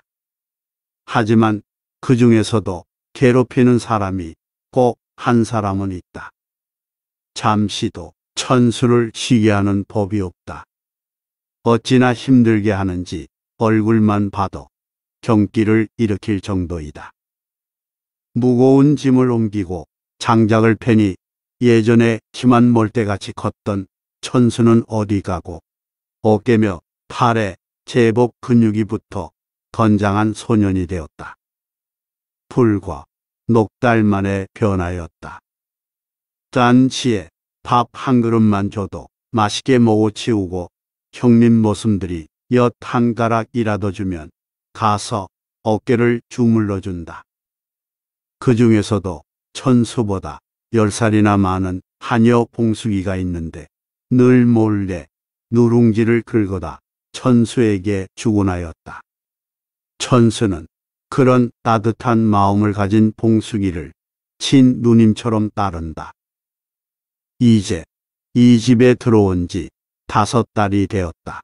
하지만 그 중에서도 괴롭히는 사람이 꼭 한 사람은 있다. 잠시도 천수를 쉬게 하는 법이 없다. 어찌나 힘들게 하는지 얼굴만 봐도 경기를 일으킬 정도이다. 무거운 짐을 옮기고 장작을 패니 예전에 키만 몰대같이 컸던 천수는 어디 가고 어깨며 팔에 제복 근육이 붙어 건장한 소년이 되었다. 불과 녹달만의변화였다 잔치에밥한 그릇만 줘도 맛있게 먹어 치우고 형님 모습들이 엿한 가락이라도 주면 가서 어깨를 주물러 준다. 그 중에서도 천수보다 열살이나 많은 한여 봉숙이가 있는데 늘 몰래 누룽지를 긁어다 천수에게 주곤 하였다. 천수는 그런 따뜻한 마음을 가진 봉숙이를 친 누님처럼 따른다. 이제 이 집에 들어온 지 다섯 달이 되었다.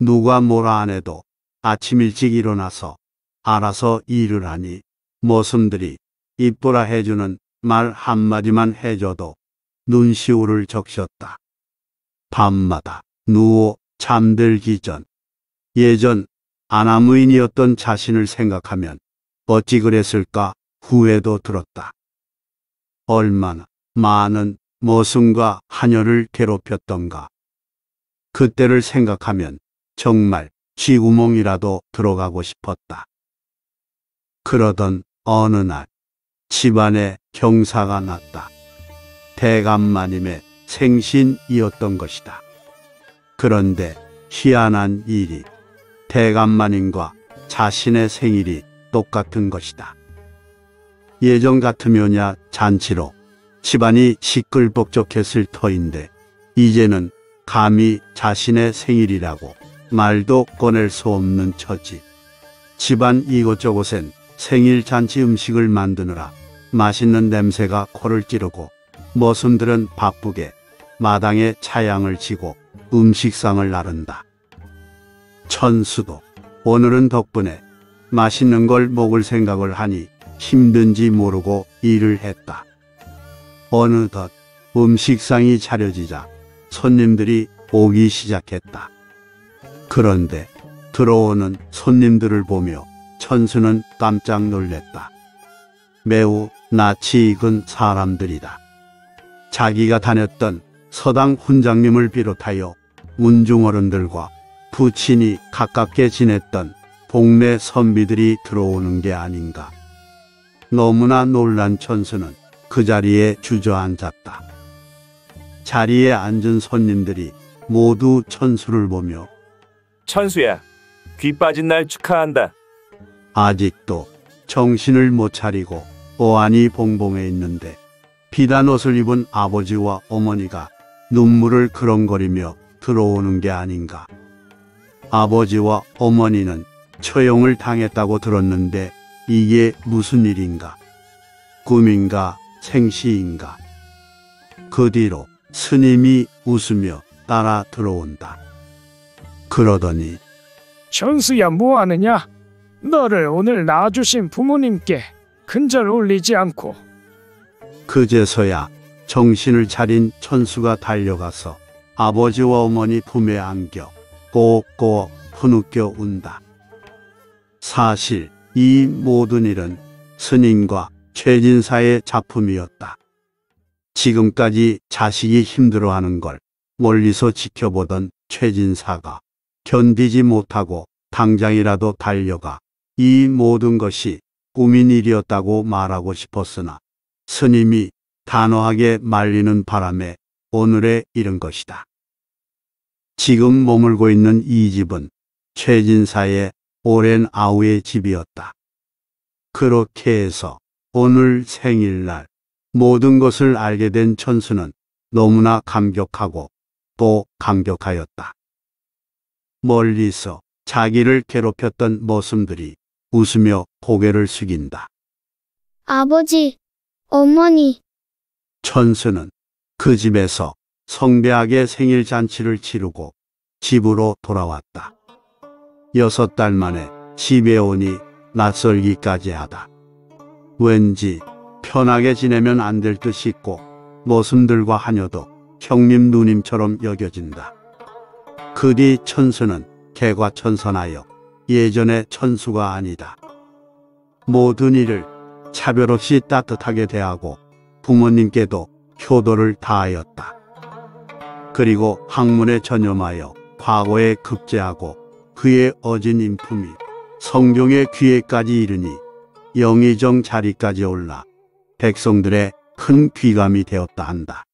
누가 뭐라 안 해도 아침 일찍 일어나서 알아서 일을 하니 머슴들이 이뻐라 해주는 말 한마디만 해줘도 눈시울을 적셨다. 밤마다 누워 잠들기 전 예전 아나무인이었던 자신을 생각하면 어찌 그랬을까 후회도 들었다. 얼마나 많은 모순과 한여를 괴롭혔던가. 그때를 생각하면 정말 쥐구멍이라도 들어가고 싶었다. 그러던 어느 날 집안에 경사가 났다. 대감마님의 생신이었던 것이다. 그런데 희한한 일이 대감마님과 자신의 생일이 똑같은 것이다. 예전 같으면야 잔치로 집안이 시끌벅적했을 터인데 이제는 감히 자신의 생일이라고 말도 꺼낼 수 없는 처지. 집안 이곳저곳엔 생일 잔치 음식을 만드느라 맛있는 냄새가 코를 찌르고 머슴들은 바쁘게 마당에 차양을 치고 음식상을 나른다. 천수도 오늘은 덕분에 맛있는 걸 먹을 생각을 하니 힘든지 모르고 일을 했다. 어느덧 음식상이 차려지자 손님들이 오기 시작했다. 그런데 들어오는 손님들을 보며 천수는 깜짝 놀랬다. 매우 낯이 익은 사람들이다. 자기가 다녔던 서당 훈장님을 비롯하여 문중어른들과 부친이 가깝게 지냈던 동네 선비들이 들어오는 게 아닌가. 너무나 놀란 천수는 그 자리에 주저앉았다. 자리에 앉은 손님들이 모두 천수를 보며 천수야, 귀 빠진 날 축하한다. 아직도 정신을 못 차리고 어안이 봉봉해 있는데 비단 옷을 입은 아버지와 어머니가 눈물을 그렁거리며 들어오는 게 아닌가. 아버지와 어머니는 처형을 당했다고 들었는데 이게 무슨 일인가? 꿈인가 생시인가. 그 뒤로 스님이 웃으며 따라 들어온다. 그러더니 천수야 뭐하느냐? 너를 오늘 낳아주신 부모님께 큰절 올리지 않고 그제서야 정신을 차린 천수가 달려가서 아버지와 어머니 품에 안겨 꼬꼬 흐느껴 운다. 사실 이 모든 일은 스님과 최진사의 작품이었다. 지금까지 자식이 힘들어하는 걸 멀리서 지켜보던 최진사가 견디지 못하고 당장이라도 달려가 이 모든 것이 꾸민 일이었다고 말하고 싶었으나 스님이 단호하게 말리는 바람에 오늘에 이른 것이다. 지금 머물고 있는 이 집은 최진사의 오랜 아우의 집이었다. 그렇게 해서 오늘 생일날 모든 것을 알게 된 천수는 너무나 감격하고 또 감격하였다. 멀리서 자기를 괴롭혔던 머슴들이 웃으며 고개를 숙인다. 아버지, 어머니. 천수는 그 집에서 성대하게 생일 잔치를 치르고 집으로 돌아왔다. 여섯 달 만에 집에 오니 낯설기까지 하다. 왠지 편하게 지내면 안 될 듯 싶고 모순들과 하녀도 형님 누님처럼 여겨진다. 그 뒤 천수는 개과 천선하여 예전의 천수가 아니다. 모든 일을 차별 없이 따뜻하게 대하고 부모님께도 효도를 다하였다. 그리고 학문에 전념하여 과거에 급제하고 그의 어진 인품이 성경의 귀에까지 이르니 영의정 자리까지 올라 백성들의 큰 귀감이 되었다 한다.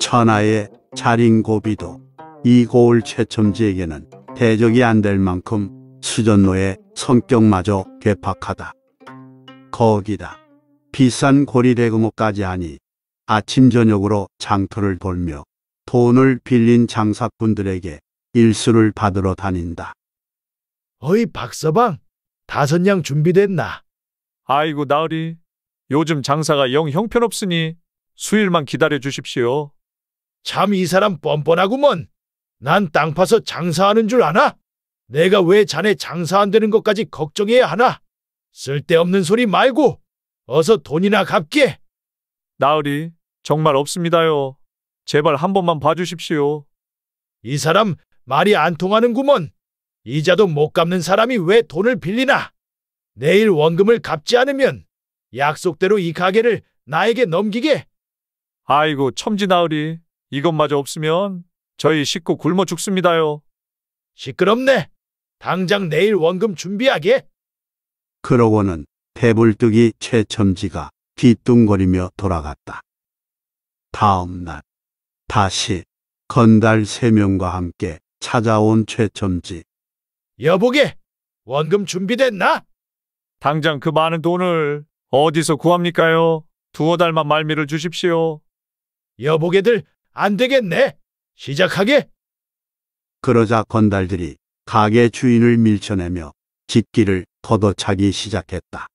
천하의 자린고비도 이고을 최첨지에게는 대적이 안 될 만큼 수전노의 성격마저 괴팍하다. 거기다 비싼 고리대금업까지 하니 아침 저녁으로 장터를 돌며 돈을 빌린 장사꾼들에게 일수를 받으러 다닌다. 어이 박서방, 다섯 냥 준비됐나? 아이고 나으리, 요즘 장사가 영 형편없으니 수일만 기다려 주십시오. 참 이 사람 뻔뻔하구먼. 난 땅 파서 장사하는 줄 아나? 내가 왜 자네 장사 안 되는 것까지 걱정해야 하나? 쓸데없는 소리 말고 어서 돈이나 갚게. 나으리, 정말 없습니다요. 제발 한 번만 봐주십시오. 이 사람 말이 안 통하는구먼. 이자도 못 갚는 사람이 왜 돈을 빌리나? 내일 원금을 갚지 않으면 약속대로 이 가게를 나에게 넘기게. 아이고 첨지나으리 이것마저 없으면 저희 식구 굶어 죽습니다요. 시끄럽네. 당장 내일 원금 준비하게. 그러고는 대불뜨기 최첨지가 뒤뚱거리며 돌아갔다. 다음 날 다시 건달 세 명과 함께 찾아온 최첨지. 여보게, 원금 준비됐나? 당장 그 많은 돈을 어디서 구합니까요? 두어 달만 말미를 주십시오. 여보게들 안 되겠네. 시작하게. 그러자 건달들이 가게 주인을 밀쳐내며 집기를 걷어차기 시작했다.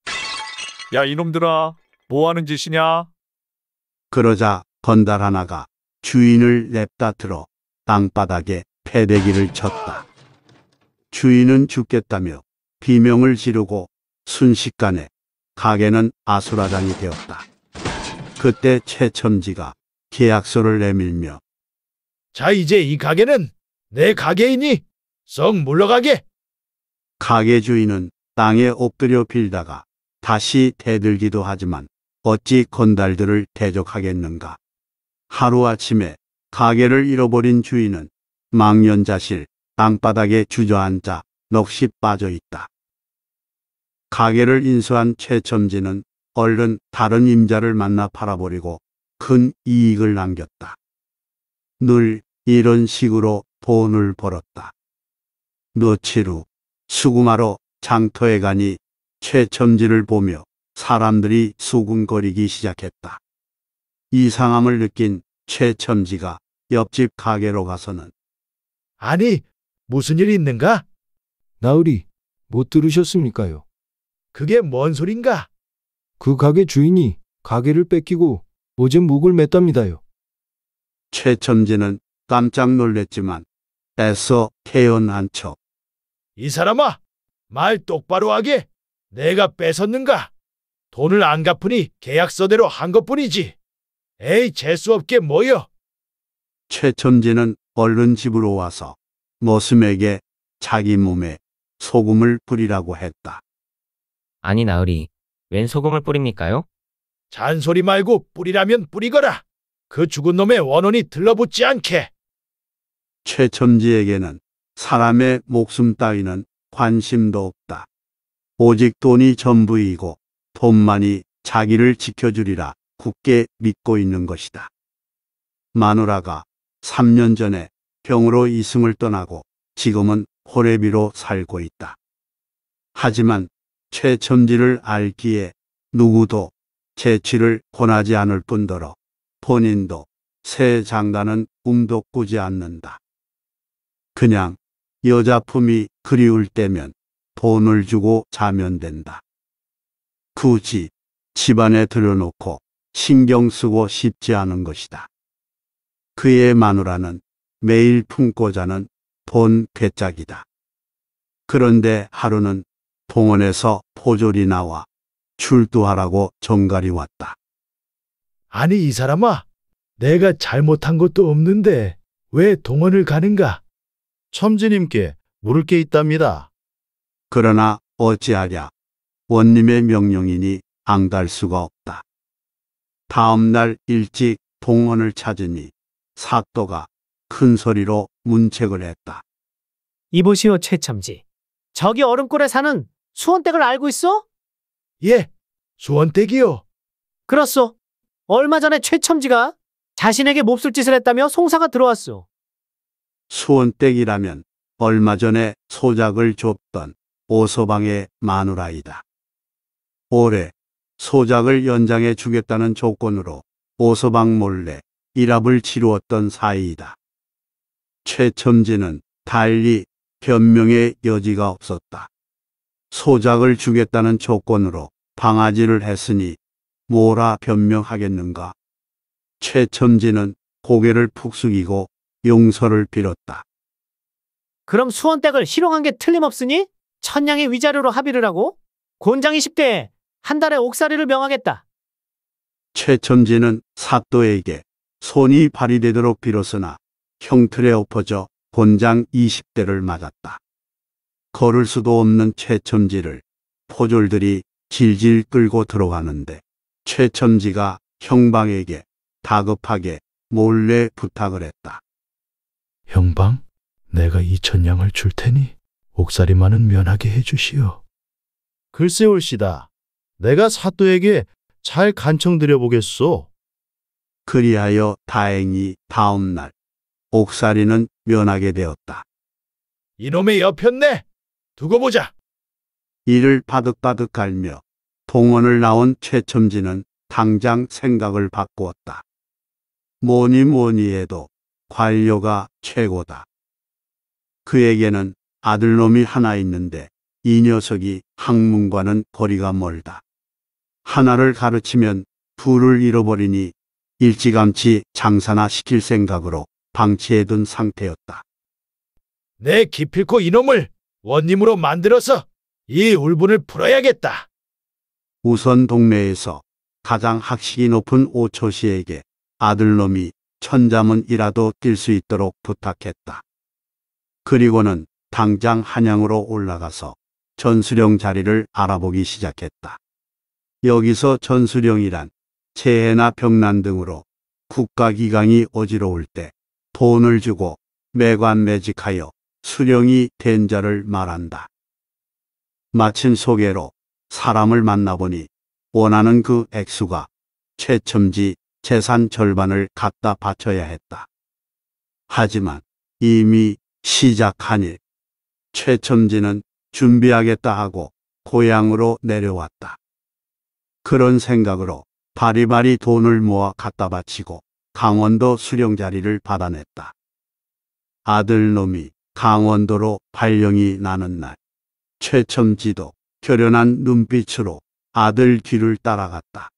야 이놈들아, 뭐 하는 짓이냐? 그러자 건달 하나가 주인을 냅다 틀어 땅바닥에 패대기를 쳤다. 주인은 죽겠다며 비명을 지르고 순식간에 가게는 아수라장이 되었다. 그때 최첨지가 계약서를 내밀며 자 이제 이 가게는 내 가게이니 썩 물러가게. 가게 주인은 땅에 엎드려 빌다가 다시 대들기도 하지만 어찌 건달들을 대적하겠는가. 하루아침에 가게를 잃어버린 주인은 망년자실 땅바닥에 주저앉아 넋이 빠져 있다. 가게를 인수한 최첨지는 얼른 다른 임자를 만나 팔아버리고 큰 이익을 남겼다. 늘 이런 식으로 돈을 벌었다. 며칠 후수금마로 장터에 가니 최첨지를 보며 사람들이 수군거리기 시작했다. 이상함을 느낀 최첨지가 옆집 가게로 가서는 아니 무슨 일이 있는가? 나으리, 못 들으셨습니까요? 그게 뭔 소린가? 그 가게 주인이 가게를 뺏기고 어제 목을 맸답니다요. 최첨지는 깜짝 놀랐지만 애써 태연한 척. 이 사람아, 말 똑바로 하게. 내가 뺏었는가? 돈을 안 갚으니 계약서대로 한 것뿐이지. 에이, 재수없게 뭐여. 최첨지는 얼른 집으로 와서 머슴에게 자기 몸에 소금을 뿌리라고 했다. 아니 나으리, 웬 소금을 뿌립니까요? 잔소리 말고 뿌리라면 뿌리거라. 그 죽은 놈의 원혼이 들러붙지 않게. 최첨지에게는 사람의 목숨 따위는 관심도 없다. 오직 돈이 전부이고 돈만이 자기를 지켜주리라 굳게 믿고 있는 것이다. 마누라가 3년 전에 병으로 이승을 떠나고 지금은 호레비로 살고 있다. 하지만 최첨지를 알기에 누구도 재취를 권하지 않을 뿐더러 본인도 새 장단은 꿈도 꾸지 않는다. 그냥 여자품이 그리울 때면 돈을 주고 자면 된다. 굳이 집안에 들여놓고 신경 쓰고 싶지 않은 것이다. 그의 마누라는 매일 품고 자는 본 괴짝이다. 그런데 하루는 동원에서 포졸이 나와 출두하라고 정갈이 왔다. 아니 이 사람아, 내가 잘못한 것도 없는데 왜 동원을 가는가? 첨지님께 물을 게 있답니다. 그러나 어찌하랴 원님의 명령이니 안갈 수가 없다. 다음 날 일찍 동원을 찾으니 사또가 큰 소리로 문책을 했다. 이보시오 최첨지. 저기 얼음골에 사는 수원댁을 알고 있어? 예, 수원댁이요. 그렇소. 얼마 전에 최첨지가 자신에게 몹쓸 짓을 했다며 송사가 들어왔소. 수원댁이라면 얼마 전에 소작을 줬던 오서방의 마누라이다. 올해 소작을 연장해 주겠다는 조건으로 오서방 몰래 일합을 치루었던 사이이다. 최첨지는 달리 변명의 여지가 없었다. 소작을 주겠다는 조건으로 방아지를 했으니 뭐라 변명하겠는가. 최첨지는 고개를 푹 숙이고 용서를 빌었다. 그럼 수원댁을 희롱한 게 틀림없으니 천냥의 위자료로 합의를 하고 곤장이 10대에 한 달에 옥살이를 명하겠다. 최첨지는 사또에게 손이 발이 되도록 빌었으나 형틀에 엎어져 본장 20대를 맞았다. 걸을 수도 없는 최첨지를 포졸들이 질질 끌고 들어가는데 최첨지가 형방에게 다급하게 몰래 부탁을 했다. 형방, 내가 이천냥을 줄 테니 옥살이만은 면하게 해주시오. 글쎄 올시다. 내가 사또에게 잘 간청드려 보겠소. 그리하여 다행히 다음날 옥살이는 면하게 되었다. 이놈의 여편네! 두고 보자! 이를 바득바득 갈며 동원을 나온 최첨지는 당장 생각을 바꾸었다. 뭐니 뭐니 해도 관료가 최고다. 그에게는 아들놈이 하나 있는데 이 녀석이 학문과는 거리가 멀다. 하나를 가르치면 둘을 잃어버리니 일찌감치 장사나 시킬 생각으로 방치해둔 상태였다. 내 기필코 이놈을 원님으로 만들어서 이 울분을 풀어야겠다. 우선 동네에서 가장 학식이 높은 오초시에게 아들놈이 천자문이라도 뛸 수 있도록 부탁했다. 그리고는 당장 한양으로 올라가서 전수령 자리를 알아보기 시작했다. 여기서 전수령이란 체해나 병난 등으로 국가기강이 어지러울 때 돈을 주고 매관매직하여 수령이 된 자를 말한다. 마침 소개로 사람을 만나보니 원하는 그 액수가 최첨지 재산 절반을 갖다 바쳐야 했다. 하지만 이미 시작하니 최첨지는 준비하겠다 하고 고향으로 내려왔다. 그런 생각으로 바리바리 돈을 모아 갖다 바치고 강원도 수령 자리를 받아냈다. 아들놈이 강원도로 발령이 나는 날 최첨지도 결연한 눈빛으로 아들 뒤를 따라갔다.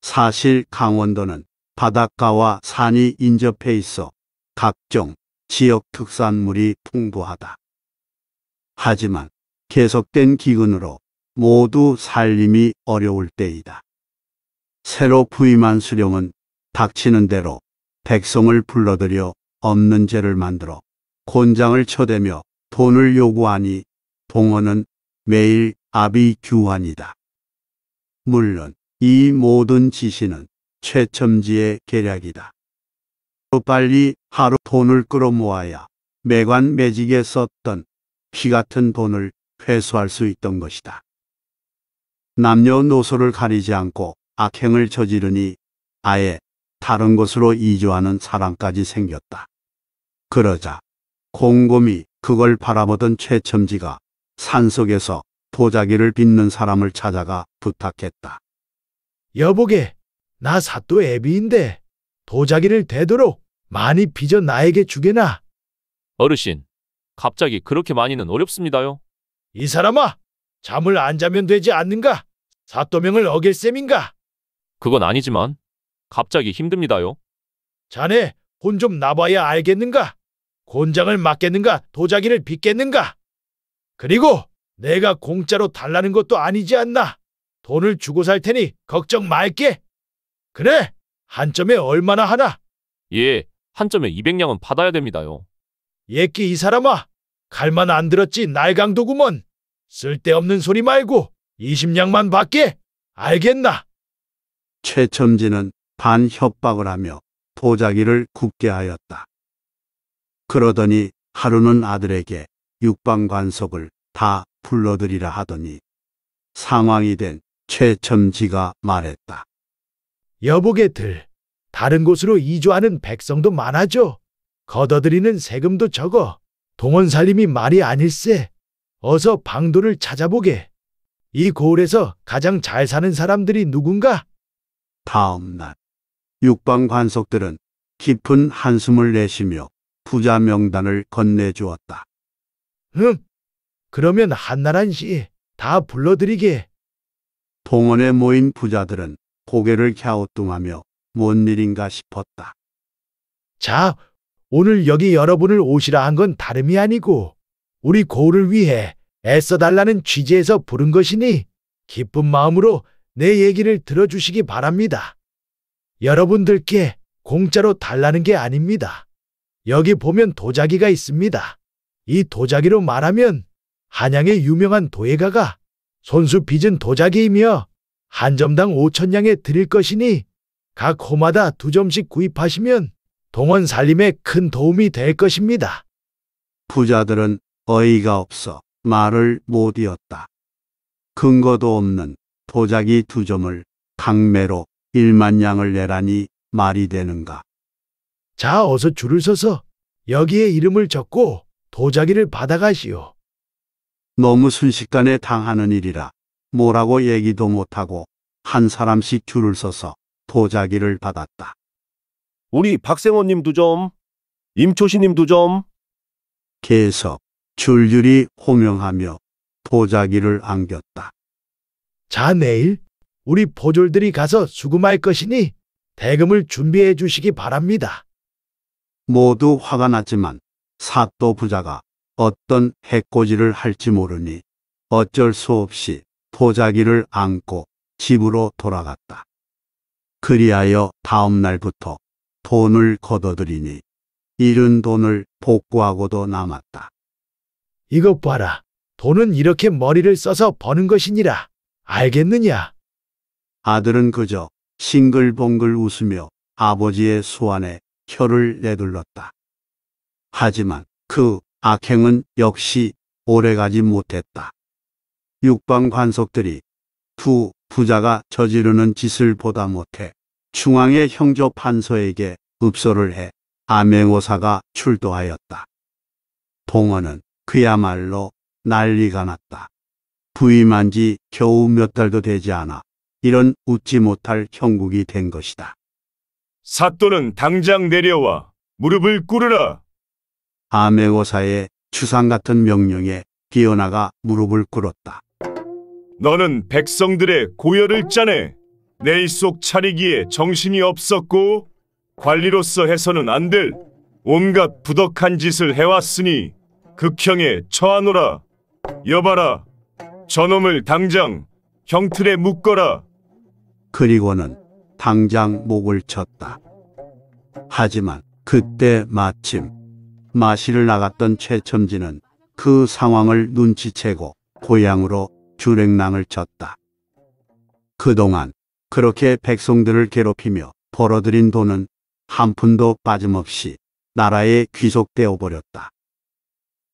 사실 강원도는 바닷가와 산이 인접해 있어 각종 지역 특산물이 풍부하다. 하지만 계속된 기근으로 모두 살림이 어려울 때이다. 새로 부임한 수령은 닥치는 대로 백성을 불러들여 없는 죄를 만들어 곤장을 쳐대며 돈을 요구하니 동원은 매일 아비규환이다. 물론 이 모든 지시는 최첨지의 계략이다. 또 빨리 하루 돈을 끌어모아야 매관 매직에 썼던 피 같은 돈을 회수할 수 있던 것이다. 남녀노소를 가리지 않고 악행을 저지르니 아예 다른 곳으로 이주하는 사람까지 생겼다. 그러자 곰곰이 그걸 바라보던 최첨지가 산속에서 도자기를 빚는 사람을 찾아가 부탁했다. 여보게, 나 사또 애비인데 도자기를 되도록 많이 빚어 나에게 주게나. 어르신, 갑자기 그렇게 많이는 어렵습니다요. 이 사람아, 잠을 안 자면 되지 않는가? 사또명을 어길 셈인가? 그건 아니지만 갑자기 힘듭니다요. 자네 혼 좀 나봐야 알겠는가? 곤장을 맞겠는가? 도자기를 빚겠는가? 그리고 내가 공짜로 달라는 것도 아니지 않나? 돈을 주고 살 테니 걱정 말게. 그래, 한 점에 얼마나 하나? 예, 한 점에 200냥은 받아야 됩니다요. 예끼 이 사람아, 갈만 안 들었지 날강도구먼. 쓸데없는 소리 말고 20냥만 받게. 알겠나? 최첨지는 반협박을 하며 도자기를 굽게 하였다. 그러더니 하루는 아들에게 육방관석을 다 불러들이라 하더니 상황이 된 최첨지가 말했다. 여보게들, 다른 곳으로 이주하는 백성도 많아져. 걷어들이는 세금도 적어. 동원 살림이 말이 아닐세. 어서 방도를 찾아보게. 이 고을에서 가장 잘 사는 사람들이 누군가? 다음 날 육방 관석들은 깊은 한숨을 내쉬며 부자 명단을 건네주었다. 응, 그러면 한나란씨 다 불러드리게. 동원에 모인 부자들은 고개를 갸우뚱하며 뭔 일인가 싶었다. 자, 오늘 여기 여러분을 오시라 한 건 다름이 아니고 우리 고을을 위해 애써달라는 취지에서 부른 것이니 기쁜 마음으로 내 얘기를 들어주시기 바랍니다. 여러분들께 공짜로 달라는 게 아닙니다. 여기 보면 도자기가 있습니다. 이 도자기로 말하면 한양의 유명한 도예가가 손수 빚은 도자기이며 한 점당 5천냥에 드릴 것이니 각 호마다 두 점씩 구입하시면 동원 살림에 큰 도움이 될 것입니다. 부자들은 어이가 없어 말을 못 이었다. 근거도 없는 도자기 두 점을 강매로 일만 양을 내라니 말이 되는가. 자, 어서 줄을 서서 여기에 이름을 적고 도자기를 받아가시오. 너무 순식간에 당하는 일이라 뭐라고 얘기도 못하고 한 사람씩 줄을 서서 도자기를 받았다. 우리 박생원님 도 좀, 임초시님 도 좀. 계속 줄줄이 호명하며 도자기를 안겼다. 자, 내일 우리 보졸들이 가서 수금할 것이니 대금을 준비해 주시기 바랍니다. 모두 화가 났지만 사또 부자가 어떤 해코지를 할지 모르니 어쩔 수 없이 도자기를 안고 집으로 돌아갔다. 그리하여 다음 날부터 돈을 걷어들이니 잃은 돈을 복구하고도 남았다. 이것 봐라. 돈은 이렇게 머리를 써서 버는 것이니라. 알겠느냐? 아들은 그저 싱글벙글 웃으며 아버지의 소환에 혀를 내둘렀다. 하지만 그 악행은 역시 오래가지 못했다. 육방 관석들이 두 부자가 저지르는 짓을 보다 못해 중앙의 형조 판서에게 읍소를 해 암행어사가 출도하였다. 동원은 그야말로 난리가 났다. 부임한 지 겨우 몇 달도 되지 않아 이런 웃지 못할 형국이 된 것이다. 사또는 당장 내려와 무릎을 꿇으라. 아메고사의 추상 같은 명령에 비어나가 무릎을 꿇었다. 너는 백성들의 고열을 짜내 내일 속 차리기에 정신이 없었고 관리로서 해서는 안 될 온갖 부덕한 짓을 해왔으니 극형에 처하노라. 여봐라. 저놈을 당장 형틀에 묶어라. 그리고는 당장 목을 쳤다. 하지만 그때 마침 마시를 나갔던 최첨지는 그 상황을 눈치채고 고향으로 주랭랑을 쳤다. 그동안 그렇게 백성들을 괴롭히며 벌어들인 돈은 한 푼도 빠짐없이 나라에 귀속되어 버렸다.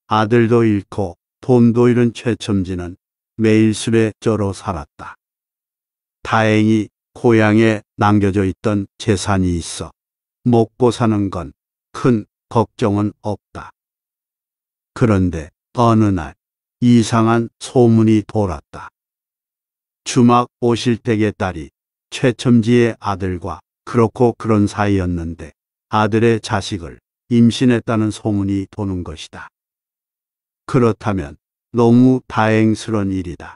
아들도 잃고 돈도 잃은 최첨지는 매일 술에 쩔어 살았다. 다행히 고향에 남겨져 있던 재산이 있어 먹고 사는 건 큰 걱정은 없다. 그런데 어느 날 이상한 소문이 돌았다. 주막 오실댁의 딸이 최첨지의 아들과 그렇고 그런 사이였는데 아들의 자식을 임신했다는 소문이 도는 것이다. 그렇다면 너무 다행스런 일이다.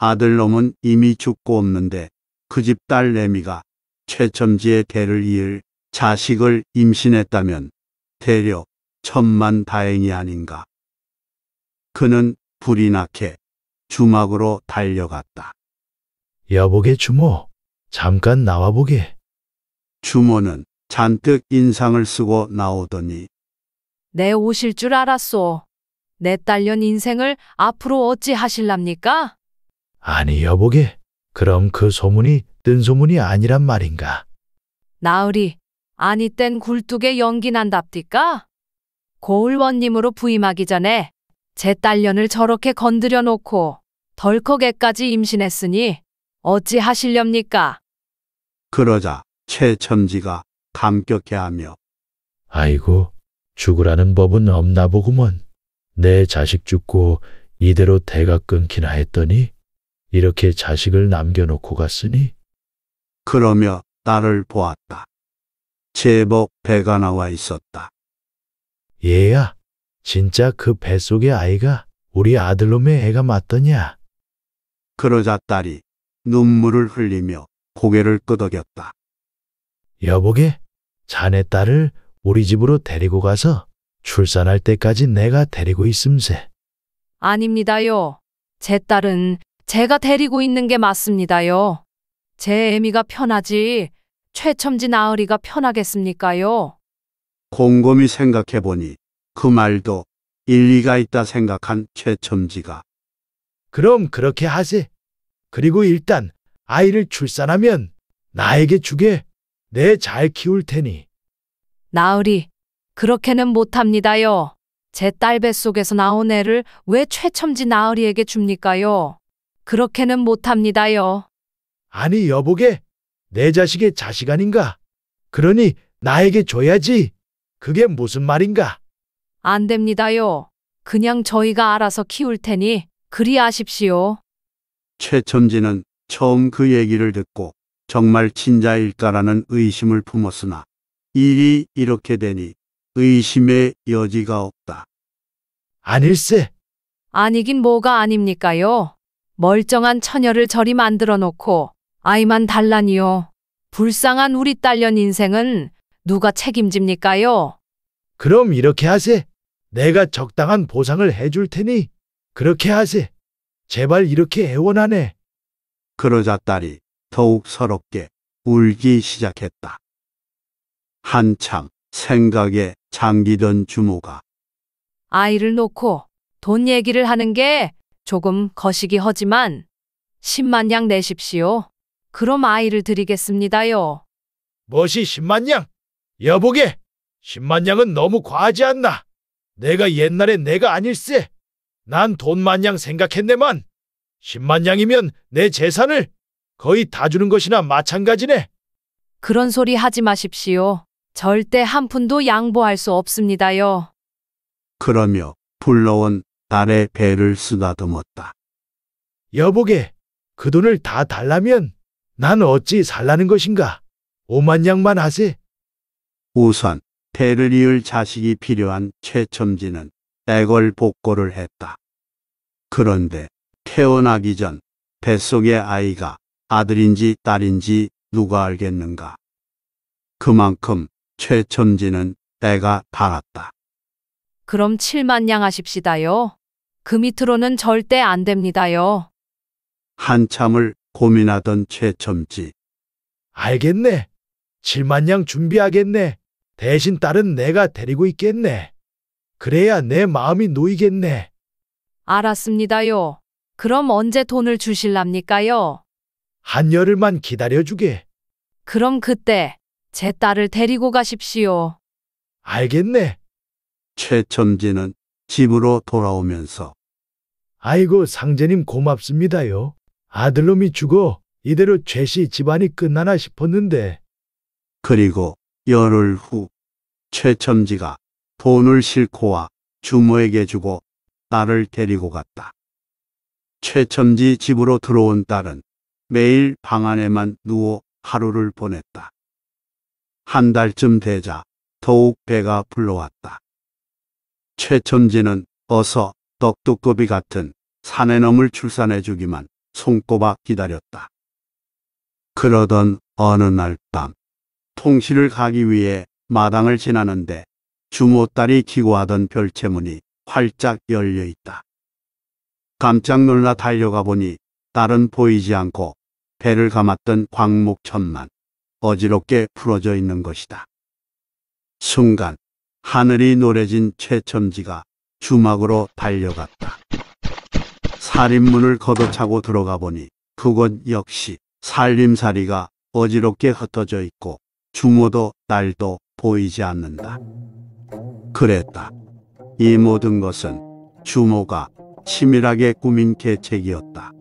아들놈은 이미 죽고 없는데 그 집 딸내미가 최첨지의 대를 이을 자식을 임신했다면 대려 천만 다행이 아닌가. 그는 불이 나게 주막으로 달려갔다. 여보게 주모, 잠깐 나와보게. 주모는 잔뜩 인상을 쓰고 나오더니 내 오실 줄 알았소. 내 딸년 인생을 앞으로 어찌 하실랍니까? 아니 여보게, 그럼 그 소문이 뜬 소문이 아니란 말인가? 나으리, 아니 땐 굴뚝에 연기 난답디까? 고을원님으로 부임하기 전에 제 딸년을 저렇게 건드려 놓고 덜컥에까지 임신했으니 어찌 하실렵니까? 그러자 최첨지가 감격해하며 아이고, 죽으라는 법은 없나 보구먼. 내 자식 죽고 이대로 대가 끊기나 했더니 이렇게 자식을 남겨놓고 갔으니 그러며 딸을 보았다. 제법 배가 나와 있었다. 얘야, 진짜 그 뱃속의 아이가 우리 아들놈의 애가 맞더냐? 그러자 딸이 눈물을 흘리며 고개를 끄덕였다. 여보게, 자네 딸을 우리 집으로 데리고 가서 출산할 때까지 내가 데리고 있음세. 아닙니다요. 제 딸은 제가 데리고 있는 게 맞습니다요. 제 애미가 편하지 최첨지 나으리가 편하겠습니까요? 곰곰이 생각해보니 그 말도 일리가 있다 생각한 최첨지가 그럼 그렇게 하지. 그리고 일단 아이를 출산하면 나에게 주게. 내 잘 키울 테니. 나으리, 그렇게는 못합니다요. 제 딸 뱃속에서 나온 애를 왜 최첨지 나으리에게 줍니까요? 그렇게는 못합니다요. 아니 여보게, 내 자식의 자식 아닌가? 그러니 나에게 줘야지. 그게 무슨 말인가? 안 됩니다요. 그냥 저희가 알아서 키울 테니 그리하십시오. 최첨진은 처음 그 얘기를 듣고 정말 친자일까라는 의심을 품었으나 일이 이렇게 되니 의심의 여지가 없다. 아닐세. 아니긴 뭐가 아닙니까요? 멀쩡한 처녀를 저리 만들어 놓고 아이만 달라니요. 불쌍한 우리 딸년 인생은 누가 책임집니까요? 그럼 이렇게 하세. 내가 적당한 보상을 해줄 테니 그렇게 하세. 제발 이렇게 애원하네. 그러자 딸이 더욱 서럽게 울기 시작했다. 한창 생각에 잠기던 주모가 아이를 놓고 돈 얘기를 하는 게 조금 거시기 허지만 10만 냥 내십시오. 그럼 아이를 드리겠습니다요. 멋이 10만 냥? 여보게, 10만 냥은 너무 과하지 않나? 내가 옛날에 내가 아닐세. 난 돈만 냥 생각했네만. 10만 냥이면내 재산을 거의 다 주는 것이나 마찬가지네. 그런 소리 하지 마십시오. 절대 한 푼도 양보할 수 없습니다요. 그러며 불러온 딸의 배를 쓰다듬었다. 여보게, 그 돈을 다 달라면 난 어찌 살라는 것인가? 오만냥만 하세. 우선 배를 이을 자식이 필요한 최첨지는 애걸 복고를 했다. 그런데 태어나기 전 뱃속의 아이가 아들인지 딸인지 누가 알겠는가. 그만큼 최첨지는 때가 달았다. 그럼 7만 양 하십시다요. 그 밑으로는 절대 안 됩니다요. 한참을 고민하던 최첨지. 알겠네. 7만 냥 준비하겠네. 대신 딸은 내가 데리고 있겠네. 그래야 내 마음이 놓이겠네. 알았습니다요. 그럼 언제 돈을 주실랍니까요? 한 열흘만 기다려주게. 그럼 그때 제 딸을 데리고 가십시오. 알겠네. 최첨지는 집으로 돌아오면서 아이고 상제님 고맙습니다요. 아들놈이 죽어 이대로 최 씨 집안이 끝나나 싶었는데. 그리고 열흘 후 최첨지가 돈을 싣고 와 주모에게 주고 딸을 데리고 갔다. 최첨지 집으로 들어온 딸은 매일 방 안에만 누워 하루를 보냈다. 한 달쯤 되자 더욱 배가 불러왔다. 최첨지는 어서 떡두꺼비 같은 사내놈을 출산해주기만 손꼽아 기다렸다. 그러던 어느 날 밤, 통신을 가기 위해 마당을 지나는데 주모딸이 기고하던 별채문이 활짝 열려 있다. 깜짝 놀라 달려가 보니 딸은 보이지 않고 배를 감았던 광목천만 어지럽게 풀어져 있는 것이다. 순간 하늘이 노래진 최첨지가 주막으로 달려갔다. 살인문을 걷어차고 들어가 보니 그곳 역시 살림살이가 어지럽게 흩어져 있고 주모도 딸도 보이지 않는다. 그랬다. 이 모든 것은 주모가 치밀하게 꾸민 계책이었다.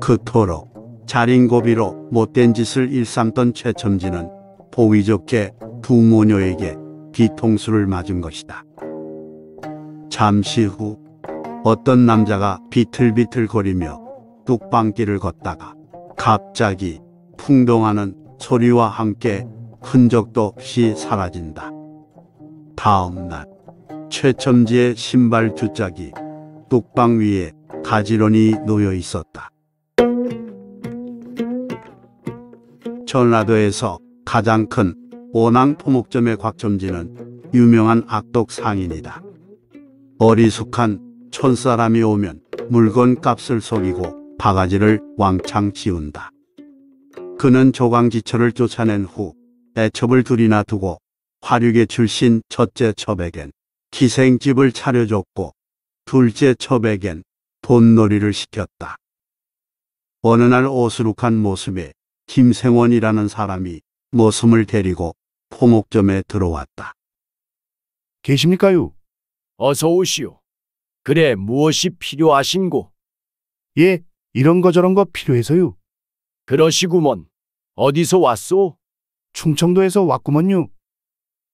그토록 자린고비로 못된 짓을 일삼던 최첨지는 보기 좋게 두 모녀에게 뒤통수를 맞은 것이다. 잠시 후 어떤 남자가 비틀비틀거리며 뚝방길을 걷다가 갑자기 풍덩하는 소리와 함께 흔적도 없이 사라진다. 다음날 최첨지의 신발 두 짝이 뚝방 위에 가지런히 놓여 있었다. 전라도에서 가장 큰오앙 포목점의 곽첨지는 유명한 악덕 상인이다. 어리숙한 촌사람이 오면 물건값을 속이고 바가지를 왕창 지운다. 그는 조광지철을 쫓아낸 후 애첩을 둘이나 두고 화류계 출신 첫째 첩에겐 기생집을 차려줬고 둘째 첩에겐 돈놀이를 시켰다. 어느 날오스룩한 모습에 김생원이라는 사람이 모습을 데리고 포목점에 들어왔다. 계십니까요? 어서 오시오. 그래 무엇이 필요하신고? 예, 이런 거 저런 거 필요해서요. 그러시구먼. 어디서 왔소? 충청도에서 왔구먼요.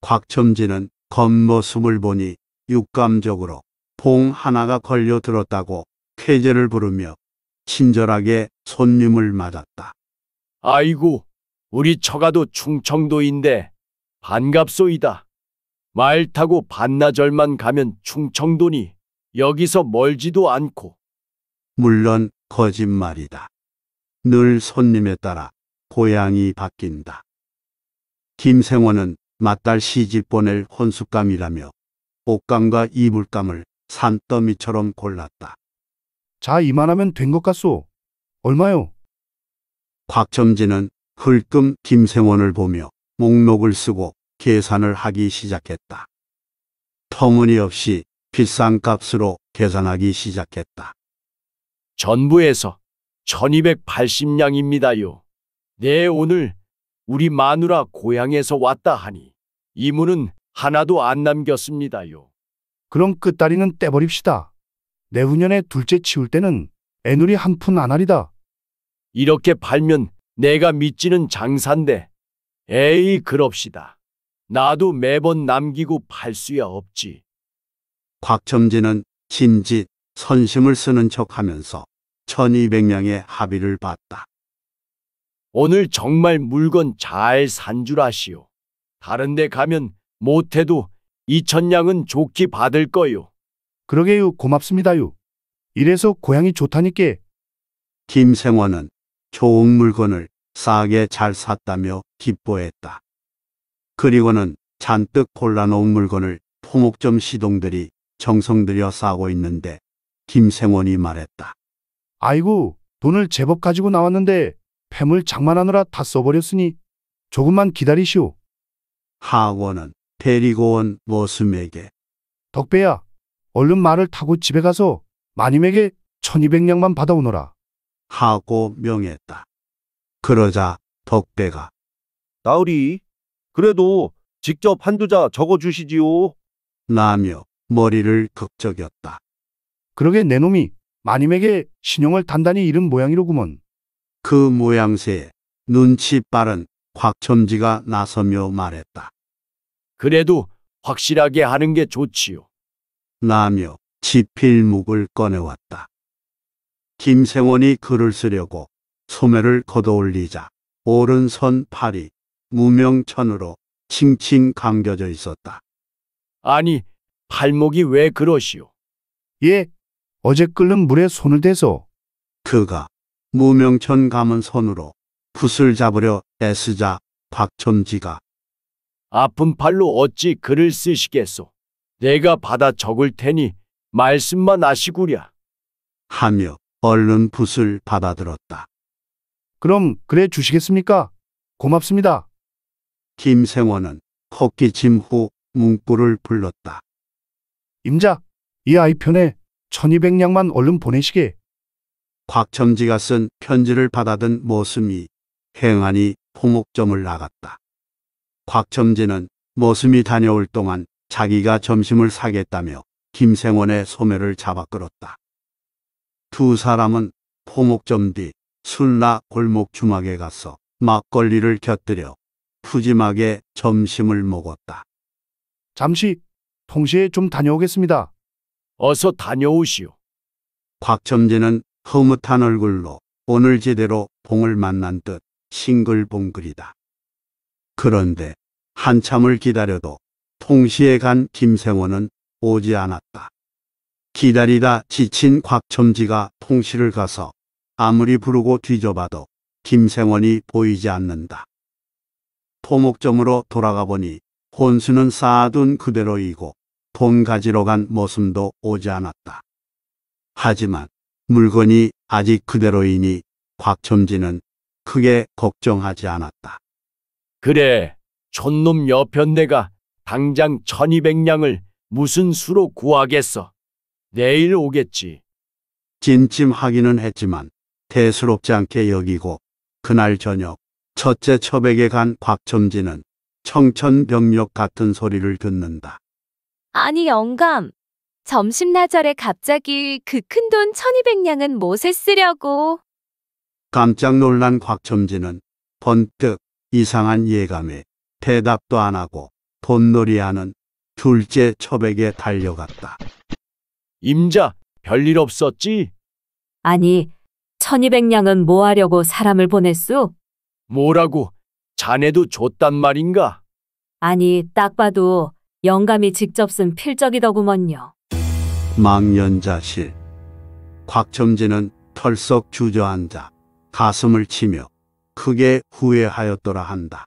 곽첨지는 겉모습을 보니 육감적으로 봉 하나가 걸려 들었다고 쾌제를 부르며 친절하게 손님을 맞았다. 아이고, 우리 처가도 충청도인데 반갑소이다. 말 타고 반나절만 가면 충청도니 여기서 멀지도 않고. 물론 거짓말이다. 늘 손님에 따라 고향이 바뀐다. 김생원은 맏딸 시집 보낼 혼숙감이라며 옷감과 이불감을 산더미처럼 골랐다. 자 이만하면 된 것 같소. 얼마요? 곽첨지는 흘끔 김생원을 보며 목록을 쓰고 계산을 하기 시작했다. 터무니없이 비싼 값으로 계산하기 시작했다. 전부에서 1280냥입니다요. 네, 오늘 우리 마누라 고향에서 왔다 하니 이문은 하나도 안 남겼습니다요. 그럼 끝다리는 떼버립시다. 내후년에 둘째 치울 때는 애누리 한 푼 안 하리다. 이렇게 팔면 내가 믿지는 장사인데 에이 그럽시다. 나도 매번 남기고 팔수야 없지. 곽첨지는 진짓, 선심을 쓰는 척하면서 1200명의 합의를 봤다. 오늘 정말 물건 잘 산 줄 아시오. 다른 데 가면 못해도 이천냥은 좋게 받을 거요. 그러게요. 고맙습니다요. 이래서 고향이 좋다니께. 김생원은 좋은 물건을 싸게 잘 샀다며 기뻐했다. 그리고는 잔뜩 골라놓은 물건을 토목점 시동들이 정성들여 싸고 있는데 김생원이 말했다. 아이고 돈을 제법 가지고 나왔는데 팸을 장만하느라 다 써버렸으니 조금만 기다리시오. 하원은 데리고 온 머슴에게 덕배야 얼른 말을 타고 집에 가서 마님에게 천이백냥만 받아오너라. 하고 명했다. 그러자 덕배가 나으리 그래도 직접 한두 자 적어주시지요. 라며 머리를 극적였다. 그러게 내 놈이 마님에게 신용을 단단히 잃은 모양이로구먼. 그 모양새에 눈치 빠른 곽첨지가 나서며 말했다. 그래도 확실하게 하는 게 좋지요. 라며 지필묵을 꺼내왔다. 김생원이 글을 쓰려고 소매를 걷어올리자 오른손 팔이 무명천으로 칭칭 감겨져 있었다. 아니, 발목이 왜 그러시오? 예, 어제 끓는 물에 손을 대서 그가 무명천 감은 손으로 붓을 잡으려 애쓰자 박촌지가 아픈 팔로 어찌 글을 쓰시겠소? 내가 받아 적을 테니 말씀만 하시구랴. 하며 얼른 붓을 받아들었다. 그럼 그래 주시겠습니까? 고맙습니다. 김생원은 헛기침 후 문구를 불렀다. 임자, 이 아이 편에 1200냥만 얼른 보내시게. 곽첨지가 쓴 편지를 받아든 모슴이 행안이 포목점을 나갔다. 곽첨지는 모슴이 다녀올 동안 자기가 점심을 사겠다며 김생원의 소매를 잡아 끌었다. 두 사람은 포목점 뒤 술나 골목 주막에 가서 막걸리를 곁들여 푸짐하게 점심을 먹었다. 잠시 통시에 좀 다녀오겠습니다. 어서 다녀오시오. 곽첨지는 흐뭇한 얼굴로 오늘 제대로 봉을 만난 듯 싱글봉글이다. 그런데 한참을 기다려도 통시에 간 김생원은 오지 않았다. 기다리다 지친 곽첨지가 통시를 가서 아무리 부르고 뒤져봐도 김생원이 보이지 않는다. 포목점으로 돌아가 보니 혼수는 쌓아둔 그대로이고 돈 가지러 간 모습도 오지 않았다. 하지만 물건이 아직 그대로이니 곽첨지는 크게 걱정하지 않았다. 그래, 촌놈 옆편내가 당장 천이백냥을 무슨 수로 구하겠어. 내일 오겠지. 진침하기는 했지만 대수롭지 않게 여기고 그날 저녁 첫째 첩에게 간 곽첨지는 청천벽력 같은 소리를 듣는다. 아니 영감, 점심나절에 갑자기 그 큰돈 1200냥은 못에 쓰려고. 깜짝 놀란 곽첨지는 번뜩 이상한 예감에 대답도 안 하고 돈놀이하는 둘째 첩에게 달려갔다. 임자, 별일 없었지? 아니, 1200냥은 뭐 하려고 사람을 보냈소? 뭐라고? 자네도 줬단 말인가? 아니, 딱 봐도 영감이 직접 쓴 필적이더구먼요. 망연자실. 곽첨지는 털썩 주저앉아 가슴을 치며 크게 후회하였더라 한다.